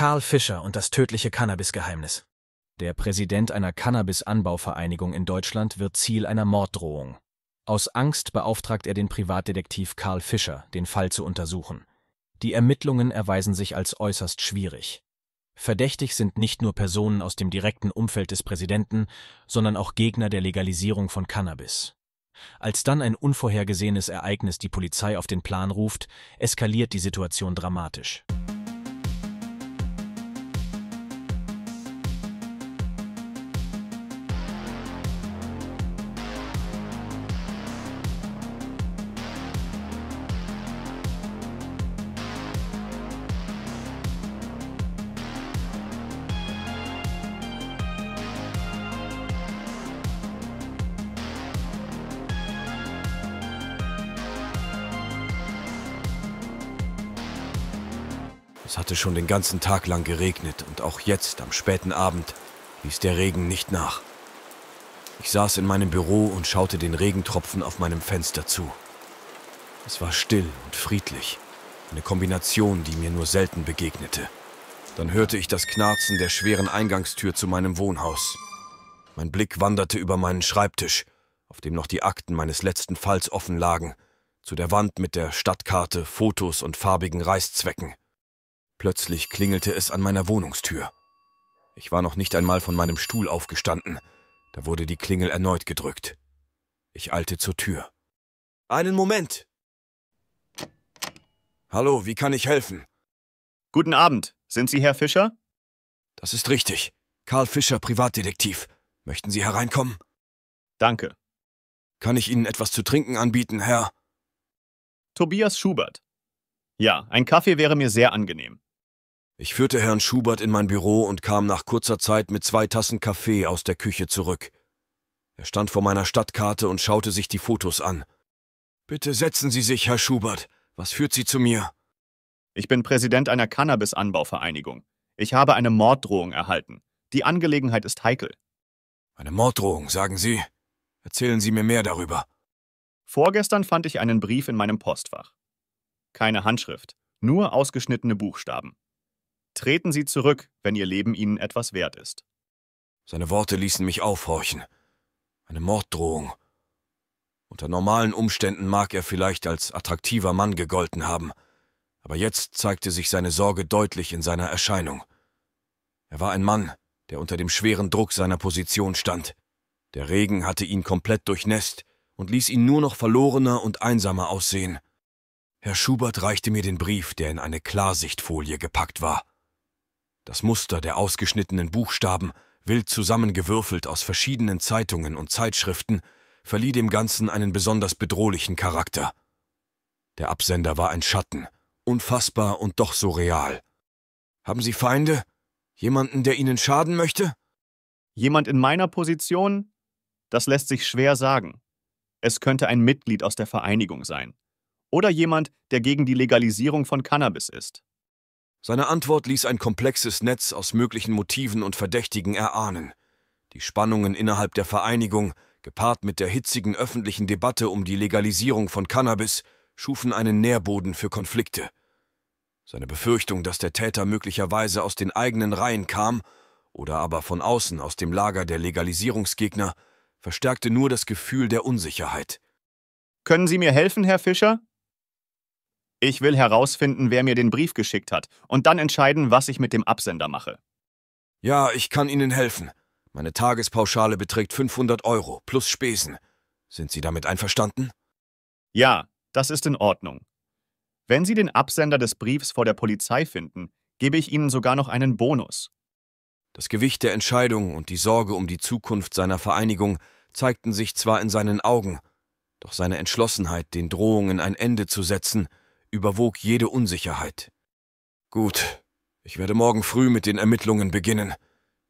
Karl Fischer und das tödliche Cannabis-Geheimnis. Der Präsident einer Cannabis-Anbauvereinigung in Deutschland wird Ziel einer Morddrohung. Aus Angst beauftragt er den Privatdetektiv Karl Fischer, den Fall zu untersuchen. Die Ermittlungen erweisen sich als äußerst schwierig. Verdächtig sind nicht nur Personen aus dem direkten Umfeld des Präsidenten, sondern auch Gegner der Legalisierung von Cannabis. Als dann ein unvorhergesehenes Ereignis die Polizei auf den Plan ruft, eskaliert die Situation dramatisch. schon den ganzen Tag lang geregnet und auch jetzt am späten Abend ließ der Regen nicht nach. Ich saß in meinem Büro und schaute den Regentropfen auf meinem Fenster zu. Es war still und friedlich, eine Kombination, die mir nur selten begegnete. Dann hörte ich das Knarzen der schweren Eingangstür zu meinem Wohnhaus. Mein Blick wanderte über meinen Schreibtisch, auf dem noch die Akten meines letzten Falls offen lagen, zu der Wand mit der Stadtkarte, Fotos und farbigen Reißzwecken. Plötzlich klingelte es an meiner Wohnungstür. Ich war noch nicht einmal von meinem Stuhl aufgestanden. Da wurde die Klingel erneut gedrückt. Ich eilte zur Tür. Einen Moment! Hallo, wie kann ich helfen? Guten Abend. Sind Sie Herr Fischer? Das ist richtig. Karl Fischer, Privatdetektiv. Möchten Sie hereinkommen? Danke. Kann ich Ihnen etwas zu trinken anbieten, Herr? Tobias Schubert. Ja, ein Kaffee wäre mir sehr angenehm. Ich führte Herrn Schubert in mein Büro und kam nach kurzer Zeit mit zwei Tassen Kaffee aus der Küche zurück. Er stand vor meiner Stadtkarte und schaute sich die Fotos an. Bitte setzen Sie sich, Herr Schubert. Was führt Sie zu mir? Ich bin Präsident einer Cannabis-Anbauvereinigung. Ich habe eine Morddrohung erhalten. Die Angelegenheit ist heikel. Eine Morddrohung, sagen Sie? Erzählen Sie mir mehr darüber. Vorgestern fand ich einen Brief in meinem Postfach. Keine Handschrift, nur ausgeschnittene Buchstaben. Treten Sie zurück, wenn Ihr Leben Ihnen etwas wert ist. Seine Worte ließen mich aufhorchen. Eine Morddrohung. Unter normalen Umständen mag er vielleicht als attraktiver Mann gegolten haben, aber jetzt zeigte sich seine Sorge deutlich in seiner Erscheinung. Er war ein Mann, der unter dem schweren Druck seiner Position stand. Der Regen hatte ihn komplett durchnässt und ließ ihn nur noch verlorener und einsamer aussehen. Herr Schubert reichte mir den Brief, der in eine Klarsichtfolie gepackt war. Das Muster der ausgeschnittenen Buchstaben, wild zusammengewürfelt aus verschiedenen Zeitungen und Zeitschriften, verlieh dem Ganzen einen besonders bedrohlichen Charakter. Der Absender war ein Schatten, unfassbar und doch so real. Haben Sie Feinde? Jemanden, der Ihnen schaden möchte? Jemand in meiner Position? Das lässt sich schwer sagen. Es könnte ein Mitglied aus der Vereinigung sein. Oder jemand, der gegen die Legalisierung von Cannabis ist. Seine Antwort ließ ein komplexes Netz aus möglichen Motiven und Verdächtigen erahnen. Die Spannungen innerhalb der Vereinigung, gepaart mit der hitzigen öffentlichen Debatte um die Legalisierung von Cannabis, schufen einen Nährboden für Konflikte. Seine Befürchtung, dass der Täter möglicherweise aus den eigenen Reihen kam oder aber von außen aus dem Lager der Legalisierungsgegner, verstärkte nur das Gefühl der Unsicherheit. Können Sie mir helfen, Herr Fischer? Ich will herausfinden, wer mir den Brief geschickt hat und dann entscheiden, was ich mit dem Absender mache. Ja, ich kann Ihnen helfen. Meine Tagespauschale beträgt 500 Euro plus Spesen. Sind Sie damit einverstanden? Ja, das ist in Ordnung. Wenn Sie den Absender des Briefs vor der Polizei finden, gebe ich Ihnen sogar noch einen Bonus. Das Gewicht der Entscheidung und die Sorge um die Zukunft seiner Vereinigung zeigten sich zwar in seinen Augen, doch seine Entschlossenheit, den Drohungen ein Ende zu setzen, überwog jede Unsicherheit. Gut, ich werde morgen früh mit den Ermittlungen beginnen.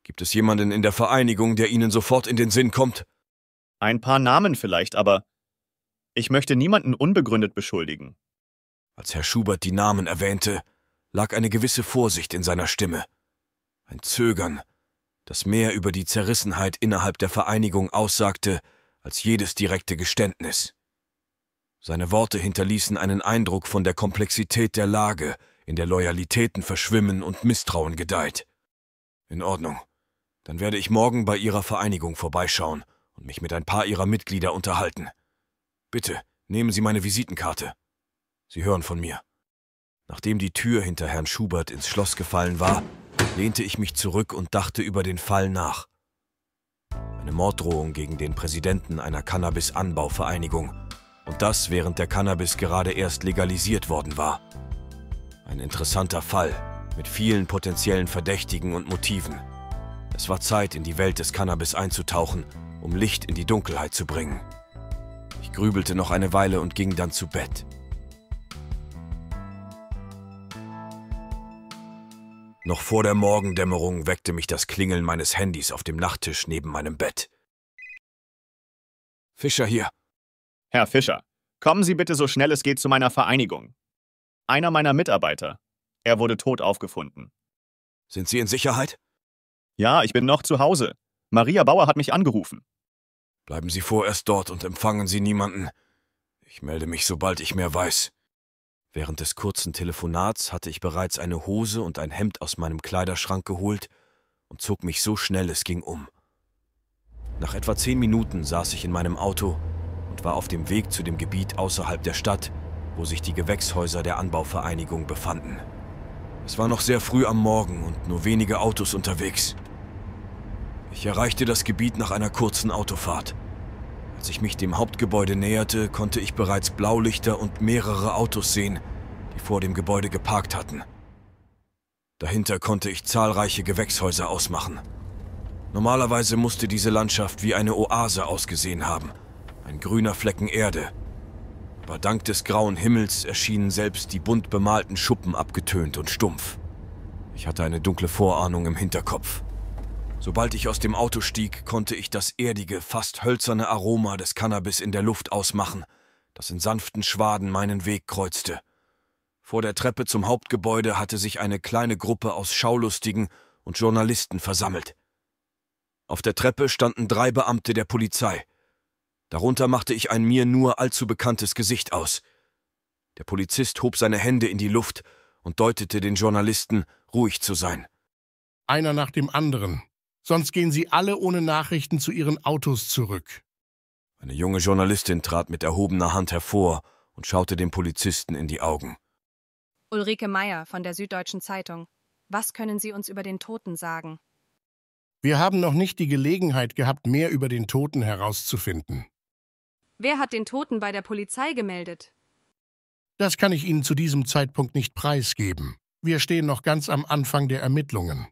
Gibt es jemanden in der Vereinigung, der Ihnen sofort in den Sinn kommt? Ein paar Namen vielleicht, aber ich möchte niemanden unbegründet beschuldigen. Als Herr Schubert die Namen erwähnte, lag eine gewisse Vorsicht in seiner Stimme. Ein Zögern, das mehr über die Zerrissenheit innerhalb der Vereinigung aussagte als jedes direkte Geständnis. Seine Worte hinterließen einen Eindruck von der Komplexität der Lage, in der Loyalitäten verschwimmen und Misstrauen gedeiht. In Ordnung. Dann werde ich morgen bei Ihrer Vereinigung vorbeischauen und mich mit ein paar Ihrer Mitglieder unterhalten. Bitte, nehmen Sie meine Visitenkarte. Sie hören von mir. Nachdem die Tür hinter Herrn Schubert ins Schloss gefallen war, lehnte ich mich zurück und dachte über den Fall nach. Eine Morddrohung gegen den Präsidenten einer Cannabis-Anbauvereinigung und das, während der Cannabis gerade erst legalisiert worden war. Ein interessanter Fall mit vielen potenziellen Verdächtigen und Motiven. Es war Zeit, in die Welt des Cannabis einzutauchen, um Licht in die Dunkelheit zu bringen. Ich grübelte noch eine Weile und ging dann zu Bett. Noch vor der Morgendämmerung weckte mich das Klingeln meines Handys auf dem Nachttisch neben meinem Bett. Fischer hier, Herr Fischer, kommen Sie bitte so schnell es geht zu meiner Vereinigung. Einer meiner Mitarbeiter. Er wurde tot aufgefunden. Sind Sie in Sicherheit? Ja, ich bin noch zu Hause. Maria Bauer hat mich angerufen. Bleiben Sie vorerst dort und empfangen Sie niemanden. Ich melde mich, sobald ich mehr weiß. Während des kurzen Telefonats hatte ich bereits eine Hose und ein Hemd aus meinem Kleiderschrank geholt und zog mich so schnell es ging um. Nach etwa zehn Minuten saß ich in meinem Auto und war auf dem Weg zu dem Gebiet außerhalb der Stadt, wo sich die Gewächshäuser der Anbauvereinigung befanden. Es war noch sehr früh am Morgen und nur wenige Autos unterwegs. Ich erreichte das Gebiet nach einer kurzen Autofahrt. Als ich mich dem Hauptgebäude näherte, konnte ich bereits Blaulichter und mehrere Autos sehen, die vor dem Gebäude geparkt hatten. Dahinter konnte ich zahlreiche Gewächshäuser ausmachen. Normalerweise musste diese Landschaft wie eine Oase ausgesehen haben – ein grüner Flecken Erde. Aber dank des grauen Himmels erschienen selbst die bunt bemalten Schuppen abgetönt und stumpf. Ich hatte eine dunkle Vorahnung im Hinterkopf. Sobald ich aus dem Auto stieg, konnte ich das erdige, fast hölzerne Aroma des Cannabis in der Luft ausmachen, das in sanften Schwaden meinen Weg kreuzte. Vor der Treppe zum Hauptgebäude hatte sich eine kleine Gruppe aus Schaulustigen und Journalisten versammelt. Auf der Treppe standen drei Beamte der Polizei. Darunter machte ich ein mir nur allzu bekanntes Gesicht aus. Der Polizist hob seine Hände in die Luft und deutete den Journalisten, ruhig zu sein. Einer nach dem anderen. Sonst gehen sie alle ohne Nachrichten zu ihren Autos zurück. Eine junge Journalistin trat mit erhobener Hand hervor und schaute dem Polizisten in die Augen. Ulrike Meyer von der Süddeutschen Zeitung. Was können Sie uns über den Toten sagen? Wir haben noch nicht die Gelegenheit gehabt, mehr über den Toten herauszufinden. Wer hat den Toten bei der Polizei gemeldet? Das kann ich Ihnen zu diesem Zeitpunkt nicht preisgeben. Wir stehen noch ganz am Anfang der Ermittlungen.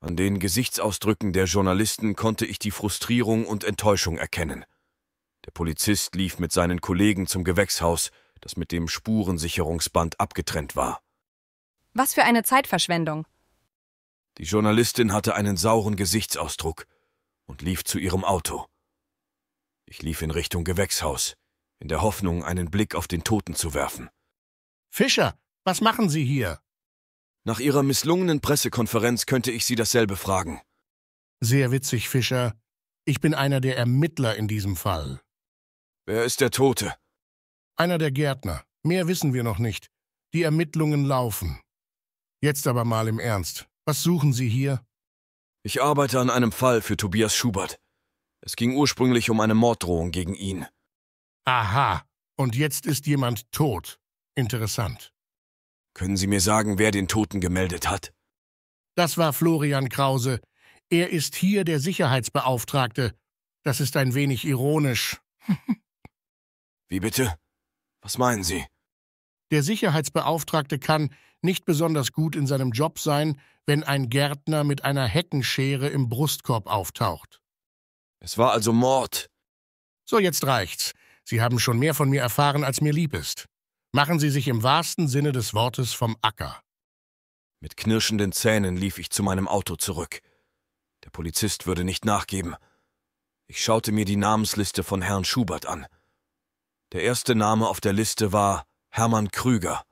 An den Gesichtsausdrücken der Journalisten konnte ich die Frustrierung und Enttäuschung erkennen. Der Polizist lief mit seinen Kollegen zum Gewächshaus, das mit dem Spurensicherungsband abgetrennt war. Was für eine Zeitverschwendung. Die Journalistin hatte einen sauren Gesichtsausdruck und lief zu ihrem Auto. Ich lief in Richtung Gewächshaus, in der Hoffnung, einen Blick auf den Toten zu werfen. Fischer, was machen Sie hier? Nach Ihrer misslungenen Pressekonferenz könnte ich Sie dasselbe fragen. Sehr witzig, Fischer. Ich bin einer der Ermittler in diesem Fall. Wer ist der Tote? Einer der Gärtner. Mehr wissen wir noch nicht. Die Ermittlungen laufen. Jetzt aber mal im Ernst. Was suchen Sie hier? Ich arbeite an einem Fall für Tobias Schubert. Es ging ursprünglich um eine Morddrohung gegen ihn. Aha, und jetzt ist jemand tot. Interessant. Können Sie mir sagen, wer den Toten gemeldet hat? Das war Florian Krause. Er ist hier der Sicherheitsbeauftragte. Das ist ein wenig ironisch. Wie bitte? Was meinen Sie? Der Sicherheitsbeauftragte kann nicht besonders gut in seinem Job sein, wenn ein Gärtner mit einer Heckenschere im Brustkorb auftaucht. Es war also Mord. So, jetzt reicht's. Sie haben schon mehr von mir erfahren, als mir lieb ist. Machen Sie sich im wahrsten Sinne des Wortes vom Acker. Mit knirschenden Zähnen lief ich zu meinem Auto zurück. Der Polizist würde nicht nachgeben. Ich schaute mir die Namensliste von Herrn Schubert an. Der erste Name auf der Liste war Hermann Krüger.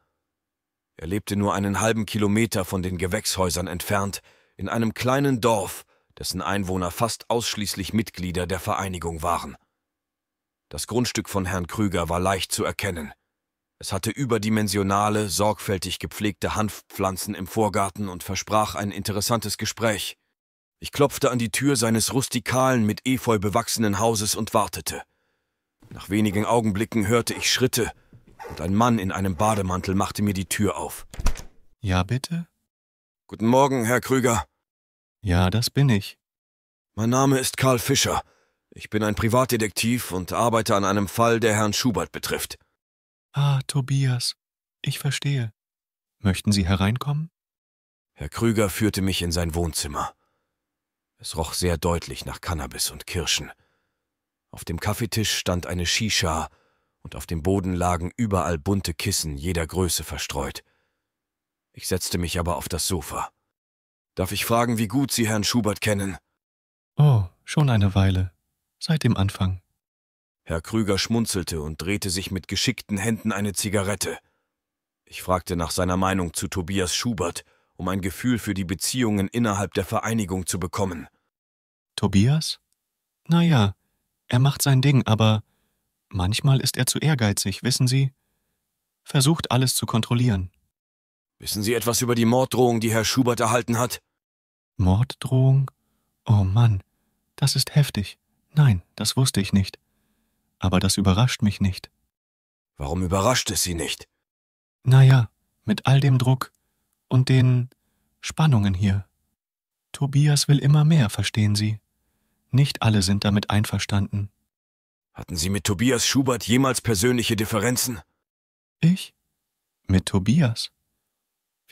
Er lebte nur einen halben Kilometer von den Gewächshäusern entfernt, in einem kleinen Dorf, dessen Einwohner fast ausschließlich Mitglieder der Vereinigung waren. Das Grundstück von Herrn Krüger war leicht zu erkennen. Es hatte überdimensionale, sorgfältig gepflegte Hanfpflanzen im Vorgarten und versprach ein interessantes Gespräch. Ich klopfte an die Tür seines rustikalen, mit Efeu bewachsenen Hauses und wartete. Nach wenigen Augenblicken hörte ich Schritte, und ein Mann in einem Bademantel machte mir die Tür auf. Ja, bitte? Guten Morgen, Herr Krüger. Ja, das bin ich. Mein Name ist Karl Fischer. Ich bin ein Privatdetektiv und arbeite an einem Fall, der Herrn Schubert betrifft. Ah, Tobias, ich verstehe. Möchten Sie hereinkommen? Herr Krüger führte mich in sein Wohnzimmer. Es roch sehr deutlich nach Cannabis und Kirschen. Auf dem Kaffeetisch stand eine Shisha und auf dem Boden lagen überall bunte Kissen jeder Größe verstreut. Ich setzte mich aber auf das Sofa. Darf ich fragen, wie gut Sie Herrn Schubert kennen? Oh, schon eine Weile. Seit dem Anfang. Herr Krüger schmunzelte und drehte sich mit geschickten Händen eine Zigarette. Ich fragte nach seiner Meinung zu Tobias Schubert, um ein Gefühl für die Beziehungen innerhalb der Vereinigung zu bekommen. Tobias? Naja, er macht sein Ding, aber manchmal ist er zu ehrgeizig, wissen Sie? Versucht alles zu kontrollieren. Wissen Sie etwas über die Morddrohung, die Herr Schubert erhalten hat? Morddrohung? Oh Mann, das ist heftig. Nein, das wusste ich nicht. Aber das überrascht mich nicht. Warum überrascht es Sie nicht? Naja, mit all dem Druck und den Spannungen hier. Tobias will immer mehr, verstehen Sie. Nicht alle sind damit einverstanden. Hatten Sie mit Tobias Schubert jemals persönliche Differenzen? Ich? Mit Tobias?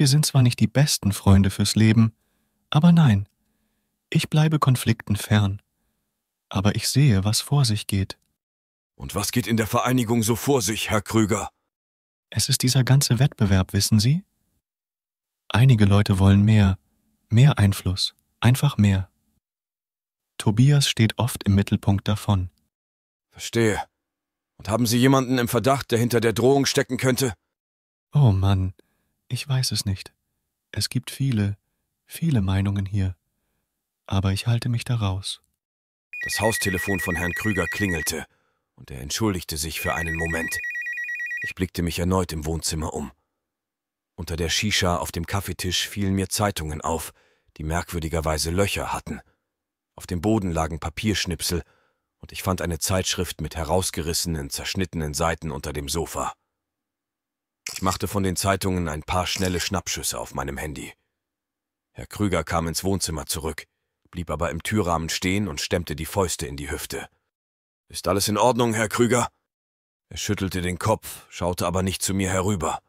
Wir sind zwar nicht die besten Freunde fürs Leben, aber nein, ich bleibe Konflikten fern. Aber ich sehe, was vor sich geht. Und was geht in der Vereinigung so vor sich, Herr Krüger? Es ist dieser ganze Wettbewerb, wissen Sie? Einige Leute wollen mehr, mehr Einfluss, einfach mehr. Tobias steht oft im Mittelpunkt davon. Verstehe. Und haben Sie jemanden im Verdacht, der hinter der Drohung stecken könnte? Oh Mann, ich weiß es nicht. Es gibt viele, viele Meinungen hier. Aber ich halte mich daraus. Das Haustelefon von Herrn Krüger klingelte und er entschuldigte sich für einen Moment. Ich blickte mich erneut im Wohnzimmer um. Unter der Shisha auf dem Kaffeetisch fielen mir Zeitungen auf, die merkwürdigerweise Löcher hatten. Auf dem Boden lagen Papierschnipsel und ich fand eine Zeitschrift mit herausgerissenen, zerschnittenen Seiten unter dem Sofa. Ich machte von den Zeitungen ein paar schnelle Schnappschüsse auf meinem Handy. Herr Krüger kam ins Wohnzimmer zurück, blieb aber im Türrahmen stehen und stemmte die Fäuste in die Hüfte. Ist alles in Ordnung, Herr Krüger? Er schüttelte den Kopf, schaute aber nicht zu mir herüber.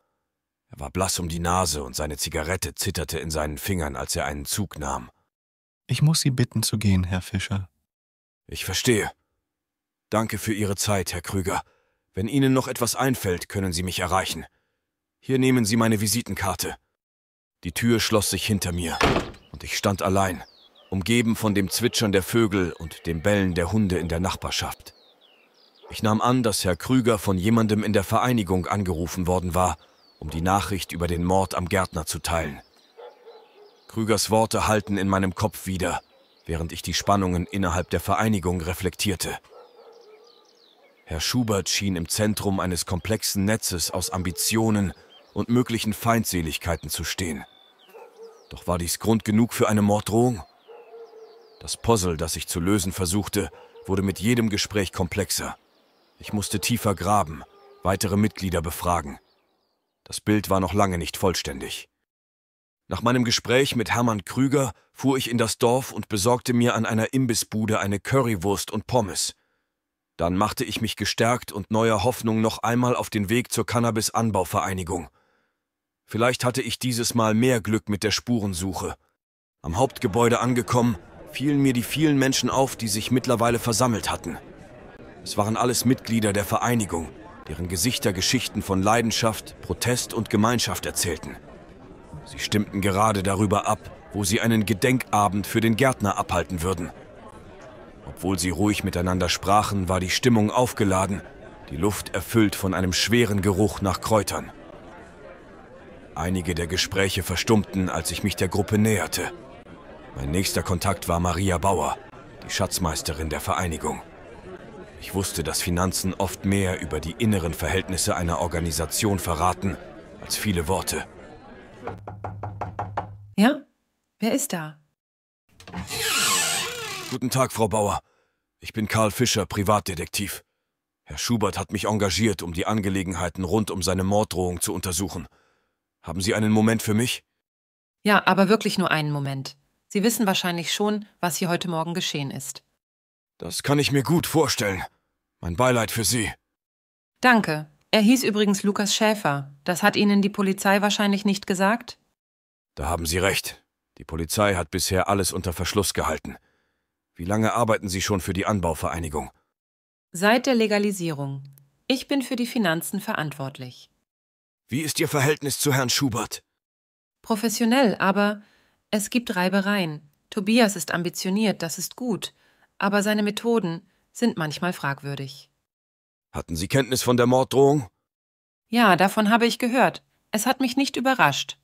Er war blass um die Nase und seine Zigarette zitterte in seinen Fingern, als er einen Zug nahm. Ich muss Sie bitten zu gehen, Herr Fischer. Ich verstehe. Danke für Ihre Zeit, Herr Krüger. Wenn Ihnen noch etwas einfällt, können Sie mich erreichen. Hier nehmen Sie meine Visitenkarte. Die Tür schloss sich hinter mir und ich stand allein, umgeben von dem Zwitschern der Vögel und dem Bellen der Hunde in der Nachbarschaft. Ich nahm an, dass Herr Krüger von jemandem in der Vereinigung angerufen worden war, um die Nachricht über den Mord am Gärtner zu teilen. Krügers Worte hallten in meinem Kopf wieder, während ich die Spannungen innerhalb der Vereinigung reflektierte. Herr Schubert schien im Zentrum eines komplexen Netzes aus Ambitionen, und möglichen Feindseligkeiten zu stehen. Doch war dies Grund genug für eine Morddrohung? Das Puzzle, das ich zu lösen versuchte, wurde mit jedem Gespräch komplexer. Ich musste tiefer graben, weitere Mitglieder befragen. Das Bild war noch lange nicht vollständig. Nach meinem Gespräch mit Hermann Krüger fuhr ich in das Dorf und besorgte mir an einer Imbissbude eine Currywurst und Pommes. Dann machte ich mich gestärkt und neuer Hoffnung noch einmal auf den Weg zur Cannabis-Anbauvereinigung. Vielleicht hatte ich dieses Mal mehr Glück mit der Spurensuche. Am Hauptgebäude angekommen, fielen mir die vielen Menschen auf, die sich mittlerweile versammelt hatten. Es waren alles Mitglieder der Vereinigung, deren Gesichter Geschichten von Leidenschaft, Protest und Gemeinschaft erzählten. Sie stimmten gerade darüber ab, wo sie einen Gedenkabend für den Gärtner abhalten würden. Obwohl sie ruhig miteinander sprachen, war die Stimmung aufgeladen, die Luft erfüllt von einem schweren Geruch nach Kräutern. Einige der Gespräche verstummten, als ich mich der Gruppe näherte. Mein nächster Kontakt war Maria Bauer, die Schatzmeisterin der Vereinigung. Ich wusste, dass Finanzen oft mehr über die inneren Verhältnisse einer Organisation verraten, als viele Worte. Ja, wer ist da? Guten Tag, Frau Bauer. Ich bin Karl Fischer, Privatdetektiv. Herr Schubert hat mich engagiert, um die Angelegenheiten rund um seine Morddrohung zu untersuchen. Haben Sie einen Moment für mich? Ja, aber wirklich nur einen Moment. Sie wissen wahrscheinlich schon, was hier heute Morgen geschehen ist. Das kann ich mir gut vorstellen. Mein Beileid für Sie. Danke. Er hieß übrigens Lukas Schäfer. Das hat Ihnen die Polizei wahrscheinlich nicht gesagt? Da haben Sie recht. Die Polizei hat bisher alles unter Verschluss gehalten. Wie lange arbeiten Sie schon für die Anbauvereinigung? Seit der Legalisierung. Ich bin für die Finanzen verantwortlich. Wie ist Ihr Verhältnis zu Herrn Schubert? Professionell, aber es gibt Reibereien. Tobias ist ambitioniert, das ist gut, aber seine Methoden sind manchmal fragwürdig. Hatten Sie Kenntnis von der Morddrohung? Ja, davon habe ich gehört. Es hat mich nicht überrascht.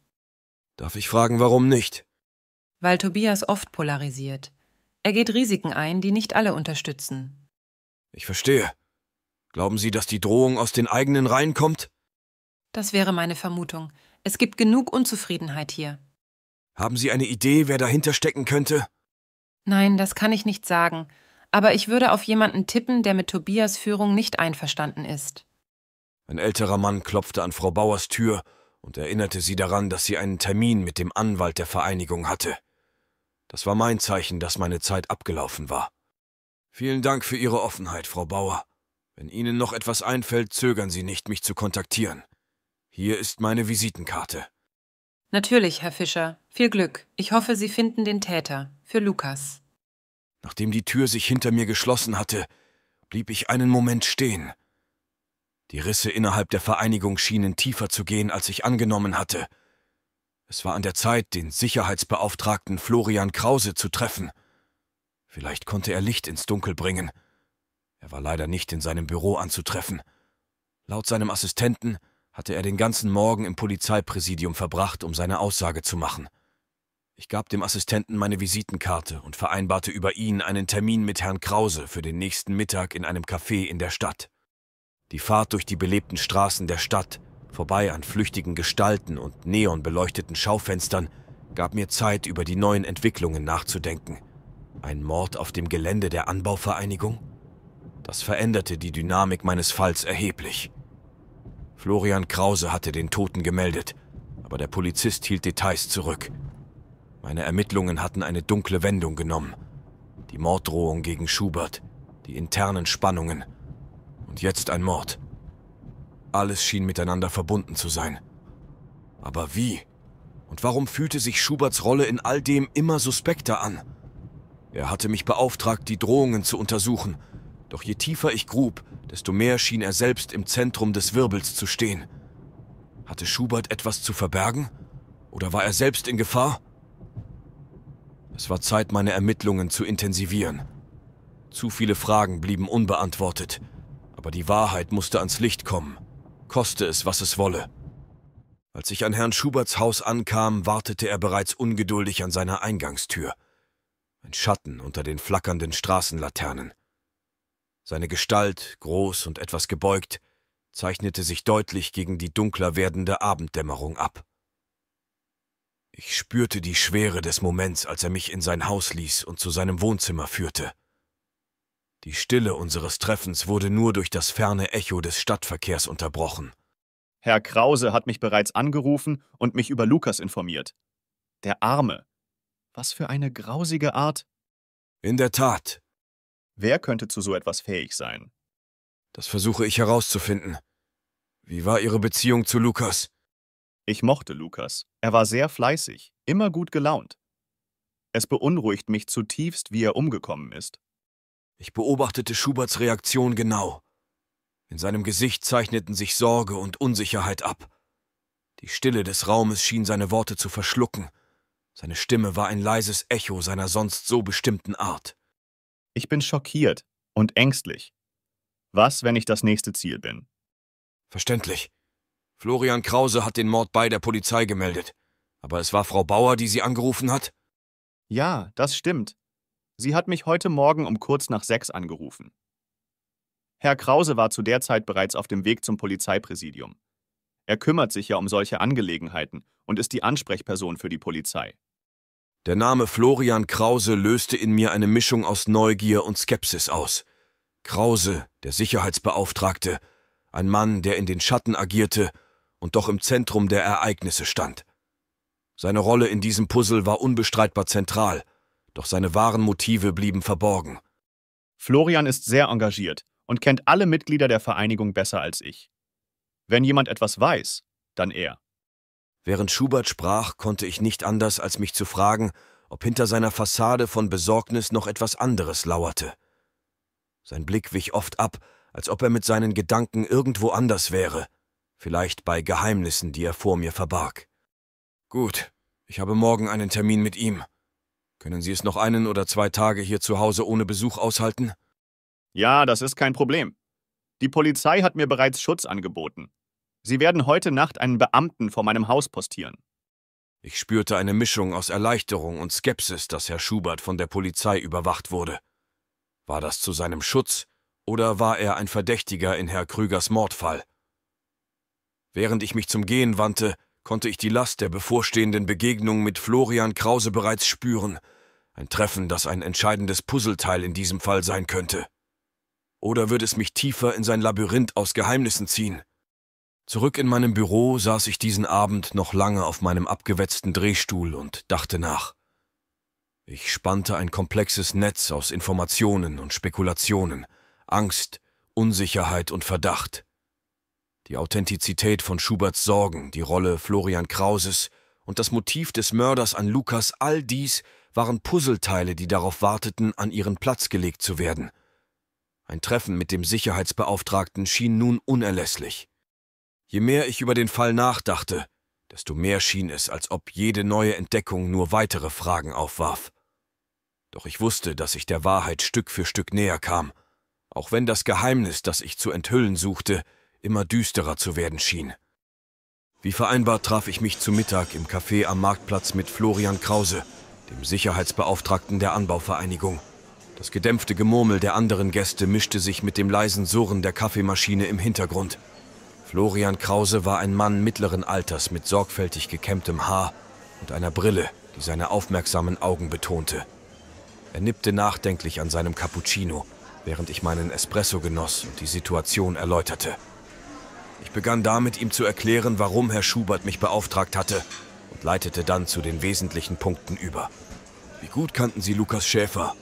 Darf ich fragen, warum nicht? Weil Tobias oft polarisiert. Er geht Risiken ein, die nicht alle unterstützen. Ich verstehe. Glauben Sie, dass die Drohung aus den eigenen Reihen kommt? Das wäre meine Vermutung. Es gibt genug Unzufriedenheit hier. Haben Sie eine Idee, wer dahinter stecken könnte? Nein, das kann ich nicht sagen. Aber ich würde auf jemanden tippen, der mit Tobias Führung nicht einverstanden ist. Ein älterer Mann klopfte an Frau Bauers Tür und erinnerte sie daran, dass sie einen Termin mit dem Anwalt der Vereinigung hatte. Das war mein Zeichen, dass meine Zeit abgelaufen war. Vielen Dank für Ihre Offenheit, Frau Bauer. Wenn Ihnen noch etwas einfällt, zögern Sie nicht, mich zu kontaktieren. Hier ist meine Visitenkarte. Natürlich, Herr Fischer. Viel Glück. Ich hoffe, Sie finden den Täter. Für Lukas. Nachdem die Tür sich hinter mir geschlossen hatte, blieb ich einen Moment stehen. Die Risse innerhalb der Vereinigung schienen tiefer zu gehen, als ich angenommen hatte. Es war an der Zeit, den Sicherheitsbeauftragten Florian Krause zu treffen. Vielleicht konnte er Licht ins Dunkel bringen. Er war leider nicht in seinem Büro anzutreffen. Laut seinem Assistenten hatte er den ganzen Morgen im Polizeipräsidium verbracht, um seine Aussage zu machen. Ich gab dem Assistenten meine Visitenkarte und vereinbarte über ihn einen Termin mit Herrn Krause für den nächsten Mittag in einem Café in der Stadt. Die Fahrt durch die belebten Straßen der Stadt, vorbei an flüchtigen Gestalten und neonbeleuchteten Schaufenstern, gab mir Zeit, über die neuen Entwicklungen nachzudenken. Ein Mord auf dem Gelände der Anbauvereinigung? Das veränderte die Dynamik meines Falls erheblich. Florian Krause hatte den Toten gemeldet, aber der Polizist hielt Details zurück. Meine Ermittlungen hatten eine dunkle Wendung genommen. Die Morddrohung gegen Schubert, die internen Spannungen und jetzt ein Mord. Alles schien miteinander verbunden zu sein. Aber wie? Und warum fühlte sich Schuberts Rolle in all dem immer suspekter an? Er hatte mich beauftragt, die Drohungen zu untersuchen. Doch je tiefer ich grub, desto mehr schien er selbst im Zentrum des Wirbels zu stehen. Hatte Schubert etwas zu verbergen? Oder war er selbst in Gefahr? Es war Zeit, meine Ermittlungen zu intensivieren. Zu viele Fragen blieben unbeantwortet, aber die Wahrheit musste ans Licht kommen, koste es, was es wolle. Als ich an Herrn Schuberts Haus ankam, wartete er bereits ungeduldig an seiner Eingangstür. Ein Schatten unter den flackernden Straßenlaternen. Seine Gestalt, groß und etwas gebeugt, zeichnete sich deutlich gegen die dunkler werdende Abenddämmerung ab. Ich spürte die Schwere des Moments, als er mich in sein Haus ließ und zu seinem Wohnzimmer führte. Die Stille unseres Treffens wurde nur durch das ferne Echo des Stadtverkehrs unterbrochen. Herr Krause hat mich bereits angerufen und mich über Lukas informiert. Der Arme. Was für eine grausige Art. In der Tat. Wer könnte zu so etwas fähig sein? Das versuche ich herauszufinden. Wie war Ihre Beziehung zu Lukas? Ich mochte Lukas. Er war sehr fleißig, immer gut gelaunt. Es beunruhigt mich zutiefst, wie er umgekommen ist. Ich beobachtete Schuberts Reaktion genau. In seinem Gesicht zeichneten sich Sorge und Unsicherheit ab. Die Stille des Raumes schien seine Worte zu verschlucken. Seine Stimme war ein leises Echo seiner sonst so bestimmten Art. Ich bin schockiert und ängstlich. Was, wenn ich das nächste Ziel bin? Verständlich. Florian Krause hat den Mord bei der Polizei gemeldet. Aber es war Frau Bauer, die Sie angerufen hat? Ja, das stimmt. Sie hat mich heute Morgen um kurz nach sechs angerufen. Herr Krause war zu der Zeit bereits auf dem Weg zum Polizeipräsidium. Er kümmert sich ja um solche Angelegenheiten und ist die Ansprechperson für die Polizei. Der Name Florian Krause löste in mir eine Mischung aus Neugier und Skepsis aus. Krause, der Sicherheitsbeauftragte, ein Mann, der in den Schatten agierte und doch im Zentrum der Ereignisse stand. Seine Rolle in diesem Puzzle war unbestreitbar zentral, doch seine wahren Motive blieben verborgen. Florian ist sehr engagiert und kennt alle Mitglieder der Vereinigung besser als ich. Wenn jemand etwas weiß, dann er. Während Schubert sprach, konnte ich nicht anders, als mich zu fragen, ob hinter seiner Fassade von Besorgnis noch etwas anderes lauerte. Sein Blick wich oft ab, als ob er mit seinen Gedanken irgendwo anders wäre, vielleicht bei Geheimnissen, die er vor mir verbarg. Gut, ich habe morgen einen Termin mit ihm. Können Sie es noch einen oder zwei Tage hier zu Hause ohne Besuch aushalten? Ja, das ist kein Problem. Die Polizei hat mir bereits Schutz angeboten. Sie werden heute Nacht einen Beamten vor meinem Haus postieren. Ich spürte eine Mischung aus Erleichterung und Skepsis, dass Herr Schubert von der Polizei überwacht wurde. War das zu seinem Schutz oder war er ein Verdächtiger in Herr Krügers Mordfall? Während ich mich zum Gehen wandte, konnte ich die Last der bevorstehenden Begegnung mit Florian Krause bereits spüren. Ein Treffen, das ein entscheidendes Puzzleteil in diesem Fall sein könnte. Oder würde es mich tiefer in sein Labyrinth aus Geheimnissen ziehen? Zurück in meinem Büro saß ich diesen Abend noch lange auf meinem abgewetzten Drehstuhl und dachte nach. Ich spannte ein komplexes Netz aus Informationen und Spekulationen, Angst, Unsicherheit und Verdacht. Die Authentizität von Schuberts Sorgen, die Rolle Florian Krauses und das Motiv des Mörders an Lukas, all dies waren Puzzleteile, die darauf warteten, an ihren Platz gelegt zu werden. Ein Treffen mit dem Sicherheitsbeauftragten schien nun unerlässlich. Je mehr ich über den Fall nachdachte, desto mehr schien es, als ob jede neue Entdeckung nur weitere Fragen aufwarf. Doch ich wusste, dass ich der Wahrheit Stück für Stück näher kam, auch wenn das Geheimnis, das ich zu enthüllen suchte, immer düsterer zu werden schien. Wie vereinbart traf ich mich zu Mittag im Café am Marktplatz mit Florian Krause, dem Sicherheitsbeauftragten der Anbauvereinigung. Das gedämpfte Gemurmel der anderen Gäste mischte sich mit dem leisen Surren der Kaffeemaschine im Hintergrund. Florian Krause war ein Mann mittleren Alters mit sorgfältig gekämmtem Haar und einer Brille, die seine aufmerksamen Augen betonte. Er nippte nachdenklich an seinem Cappuccino, während ich meinen Espresso genoss und die Situation erläuterte. Ich begann damit, ihm zu erklären, warum Herr Schubert mich beauftragt hatte und leitete dann zu den wesentlichen Punkten über. Wie gut kannten Sie Lukas Schäfer?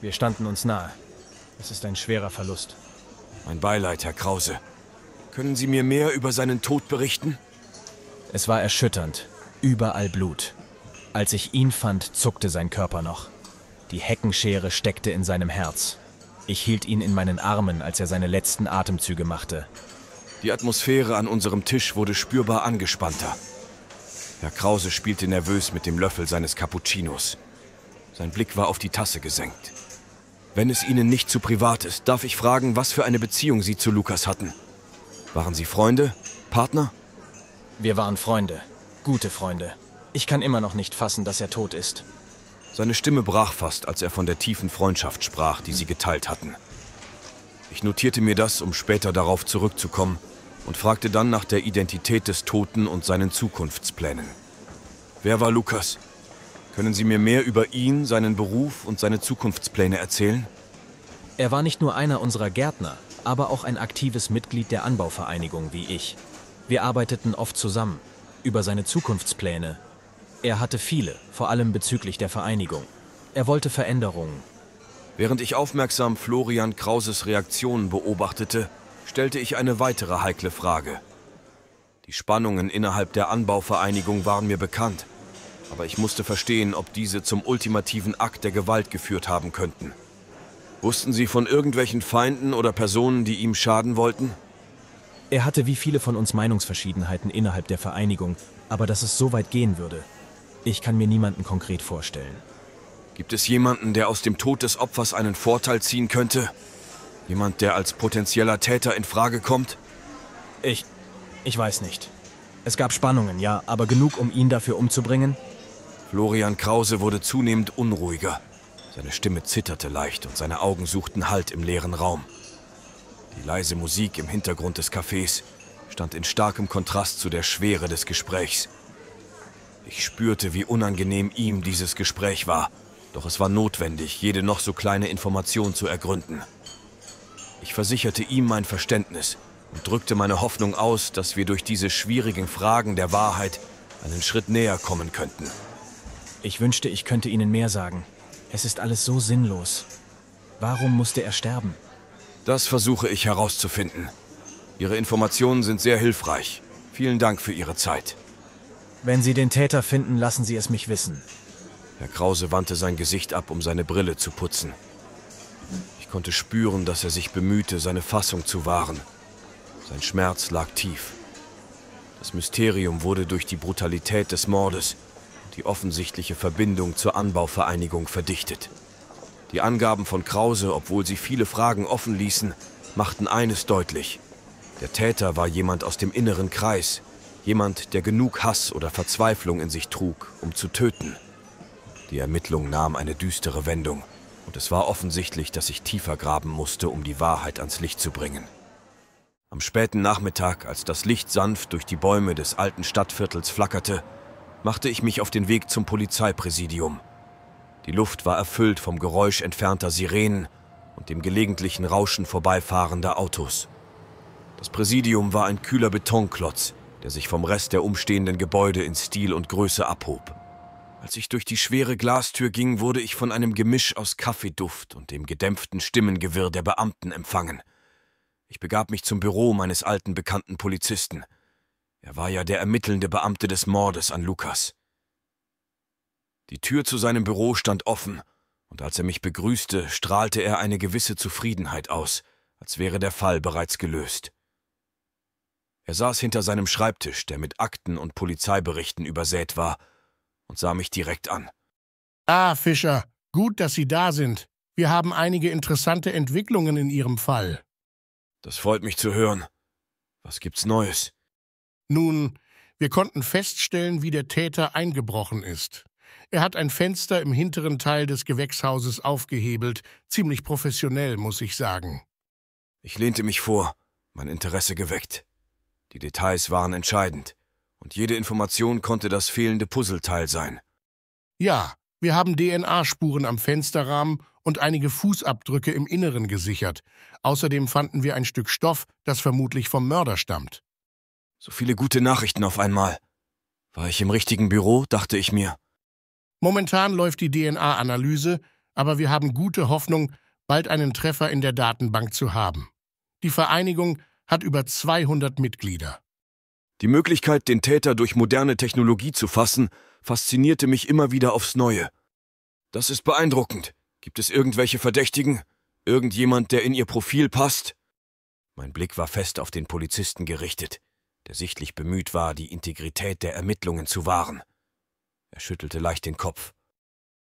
Wir standen uns nahe. Es ist ein schwerer Verlust. Mein Beileid, Herr Krause. Können Sie mir mehr über seinen Tod berichten? Es war erschütternd. Überall Blut. Als ich ihn fand, zuckte sein Körper noch. Die Heckenschere steckte in seinem Herz. Ich hielt ihn in meinen Armen, als er seine letzten Atemzüge machte. Die Atmosphäre an unserem Tisch wurde spürbar angespannter. Herr Krause spielte nervös mit dem Löffel seines Cappuccinos. Sein Blick war auf die Tasse gesenkt. Wenn es Ihnen nicht zu privat ist, darf ich fragen, was für eine Beziehung Sie zu Lukas hatten. Waren Sie Freunde? Partner? Wir waren Freunde. Gute Freunde. Ich kann immer noch nicht fassen, dass er tot ist. Seine Stimme brach fast, als er von der tiefen Freundschaft sprach, die sie geteilt hatten. Ich notierte mir das, um später darauf zurückzukommen, und fragte dann nach der Identität des Toten und seinen Zukunftsplänen. Wer war Lukas? Können Sie mir mehr über ihn, seinen Beruf und seine Zukunftspläne erzählen? Er war nicht nur einer unserer Gärtner, aber auch ein aktives Mitglied der Anbauvereinigung wie ich. Wir arbeiteten oft zusammen, über seine Zukunftspläne. Er hatte viele, vor allem bezüglich der Vereinigung. Er wollte Veränderungen. Während ich aufmerksam Florian Krauses Reaktionen beobachtete, stellte ich eine weitere heikle Frage. Die Spannungen innerhalb der Anbauvereinigung waren mir bekannt, aber ich musste verstehen, ob diese zum ultimativen Akt der Gewalt geführt haben könnten. Wussten Sie von irgendwelchen Feinden oder Personen, die ihm schaden wollten? Er hatte wie viele von uns Meinungsverschiedenheiten innerhalb der Vereinigung, aber dass es so weit gehen würde, ich kann mir niemanden konkret vorstellen. Gibt es jemanden, der aus dem Tod des Opfers einen Vorteil ziehen könnte? Jemand, der als potenzieller Täter in Frage kommt? Ich. ich weiß nicht. Es gab Spannungen, ja, aber genug, um ihn dafür umzubringen? Florian Krause wurde zunehmend unruhiger. Seine Stimme zitterte leicht und seine Augen suchten Halt im leeren Raum. Die leise Musik im Hintergrund des Cafés stand in starkem Kontrast zu der Schwere des Gesprächs. Ich spürte, wie unangenehm ihm dieses Gespräch war, doch es war notwendig, jede noch so kleine Information zu ergründen. Ich versicherte ihm mein Verständnis und drückte meine Hoffnung aus, dass wir durch diese schwierigen Fragen der Wahrheit einen Schritt näher kommen könnten. Ich wünschte, ich könnte Ihnen mehr sagen, es ist alles so sinnlos. Warum musste er sterben? Das versuche ich herauszufinden. Ihre Informationen sind sehr hilfreich. Vielen Dank für Ihre Zeit. Wenn Sie den Täter finden, lassen Sie es mich wissen. Herr Krause wandte sein Gesicht ab, um seine Brille zu putzen. Ich konnte spüren, dass er sich bemühte, seine Fassung zu wahren. Sein Schmerz lag tief. Das Mysterium wurde durch die Brutalität des Mordes die offensichtliche Verbindung zur Anbauvereinigung verdichtet. Die Angaben von Krause, obwohl sie viele Fragen offen ließen, machten eines deutlich. Der Täter war jemand aus dem inneren Kreis, jemand, der genug Hass oder Verzweiflung in sich trug, um zu töten. Die Ermittlung nahm eine düstere Wendung und es war offensichtlich, dass ich tiefer graben musste, um die Wahrheit ans Licht zu bringen. Am späten Nachmittag, als das Licht sanft durch die Bäume des alten Stadtviertels flackerte, machte ich mich auf den Weg zum Polizeipräsidium. Die Luft war erfüllt vom Geräusch entfernter Sirenen und dem gelegentlichen Rauschen vorbeifahrender Autos. Das Präsidium war ein kühler Betonklotz, der sich vom Rest der umstehenden Gebäude in Stil und Größe abhob. Als ich durch die schwere Glastür ging, wurde ich von einem Gemisch aus Kaffeeduft und dem gedämpften Stimmengewirr der Beamten empfangen. Ich begab mich zum Büro meines alten Bekannten Polizisten – er war ja der ermittelnde Beamte des Mordes an Lukas. Die Tür zu seinem Büro stand offen, und als er mich begrüßte, strahlte er eine gewisse Zufriedenheit aus, als wäre der Fall bereits gelöst. Er saß hinter seinem Schreibtisch, der mit Akten und Polizeiberichten übersät war, und sah mich direkt an. Ah, Fischer, gut, dass Sie da sind. Wir haben einige interessante Entwicklungen in Ihrem Fall. Das freut mich zu hören. Was gibt's Neues? Nun, wir konnten feststellen, wie der Täter eingebrochen ist. Er hat ein Fenster im hinteren Teil des Gewächshauses aufgehebelt, ziemlich professionell, muss ich sagen. Ich lehnte mich vor, mein Interesse geweckt. Die Details waren entscheidend, und jede Information konnte das fehlende Puzzleteil sein. Ja, wir haben DNA-Spuren am Fensterrahmen und einige Fußabdrücke im Inneren gesichert. Außerdem fanden wir ein Stück Stoff, das vermutlich vom Mörder stammt. So viele gute Nachrichten auf einmal. War ich im richtigen Büro, dachte ich mir. Momentan läuft die DNA-Analyse, aber wir haben gute Hoffnung, bald einen Treffer in der Datenbank zu haben. Die Vereinigung hat über 200 Mitglieder. Die Möglichkeit, den Täter durch moderne Technologie zu fassen, faszinierte mich immer wieder aufs Neue. Das ist beeindruckend. Gibt es irgendwelche Verdächtigen? Irgendjemand, der in ihr Profil passt? Mein Blick war fest auf den Polizisten gerichtet der sichtlich bemüht war, die Integrität der Ermittlungen zu wahren. Er schüttelte leicht den Kopf.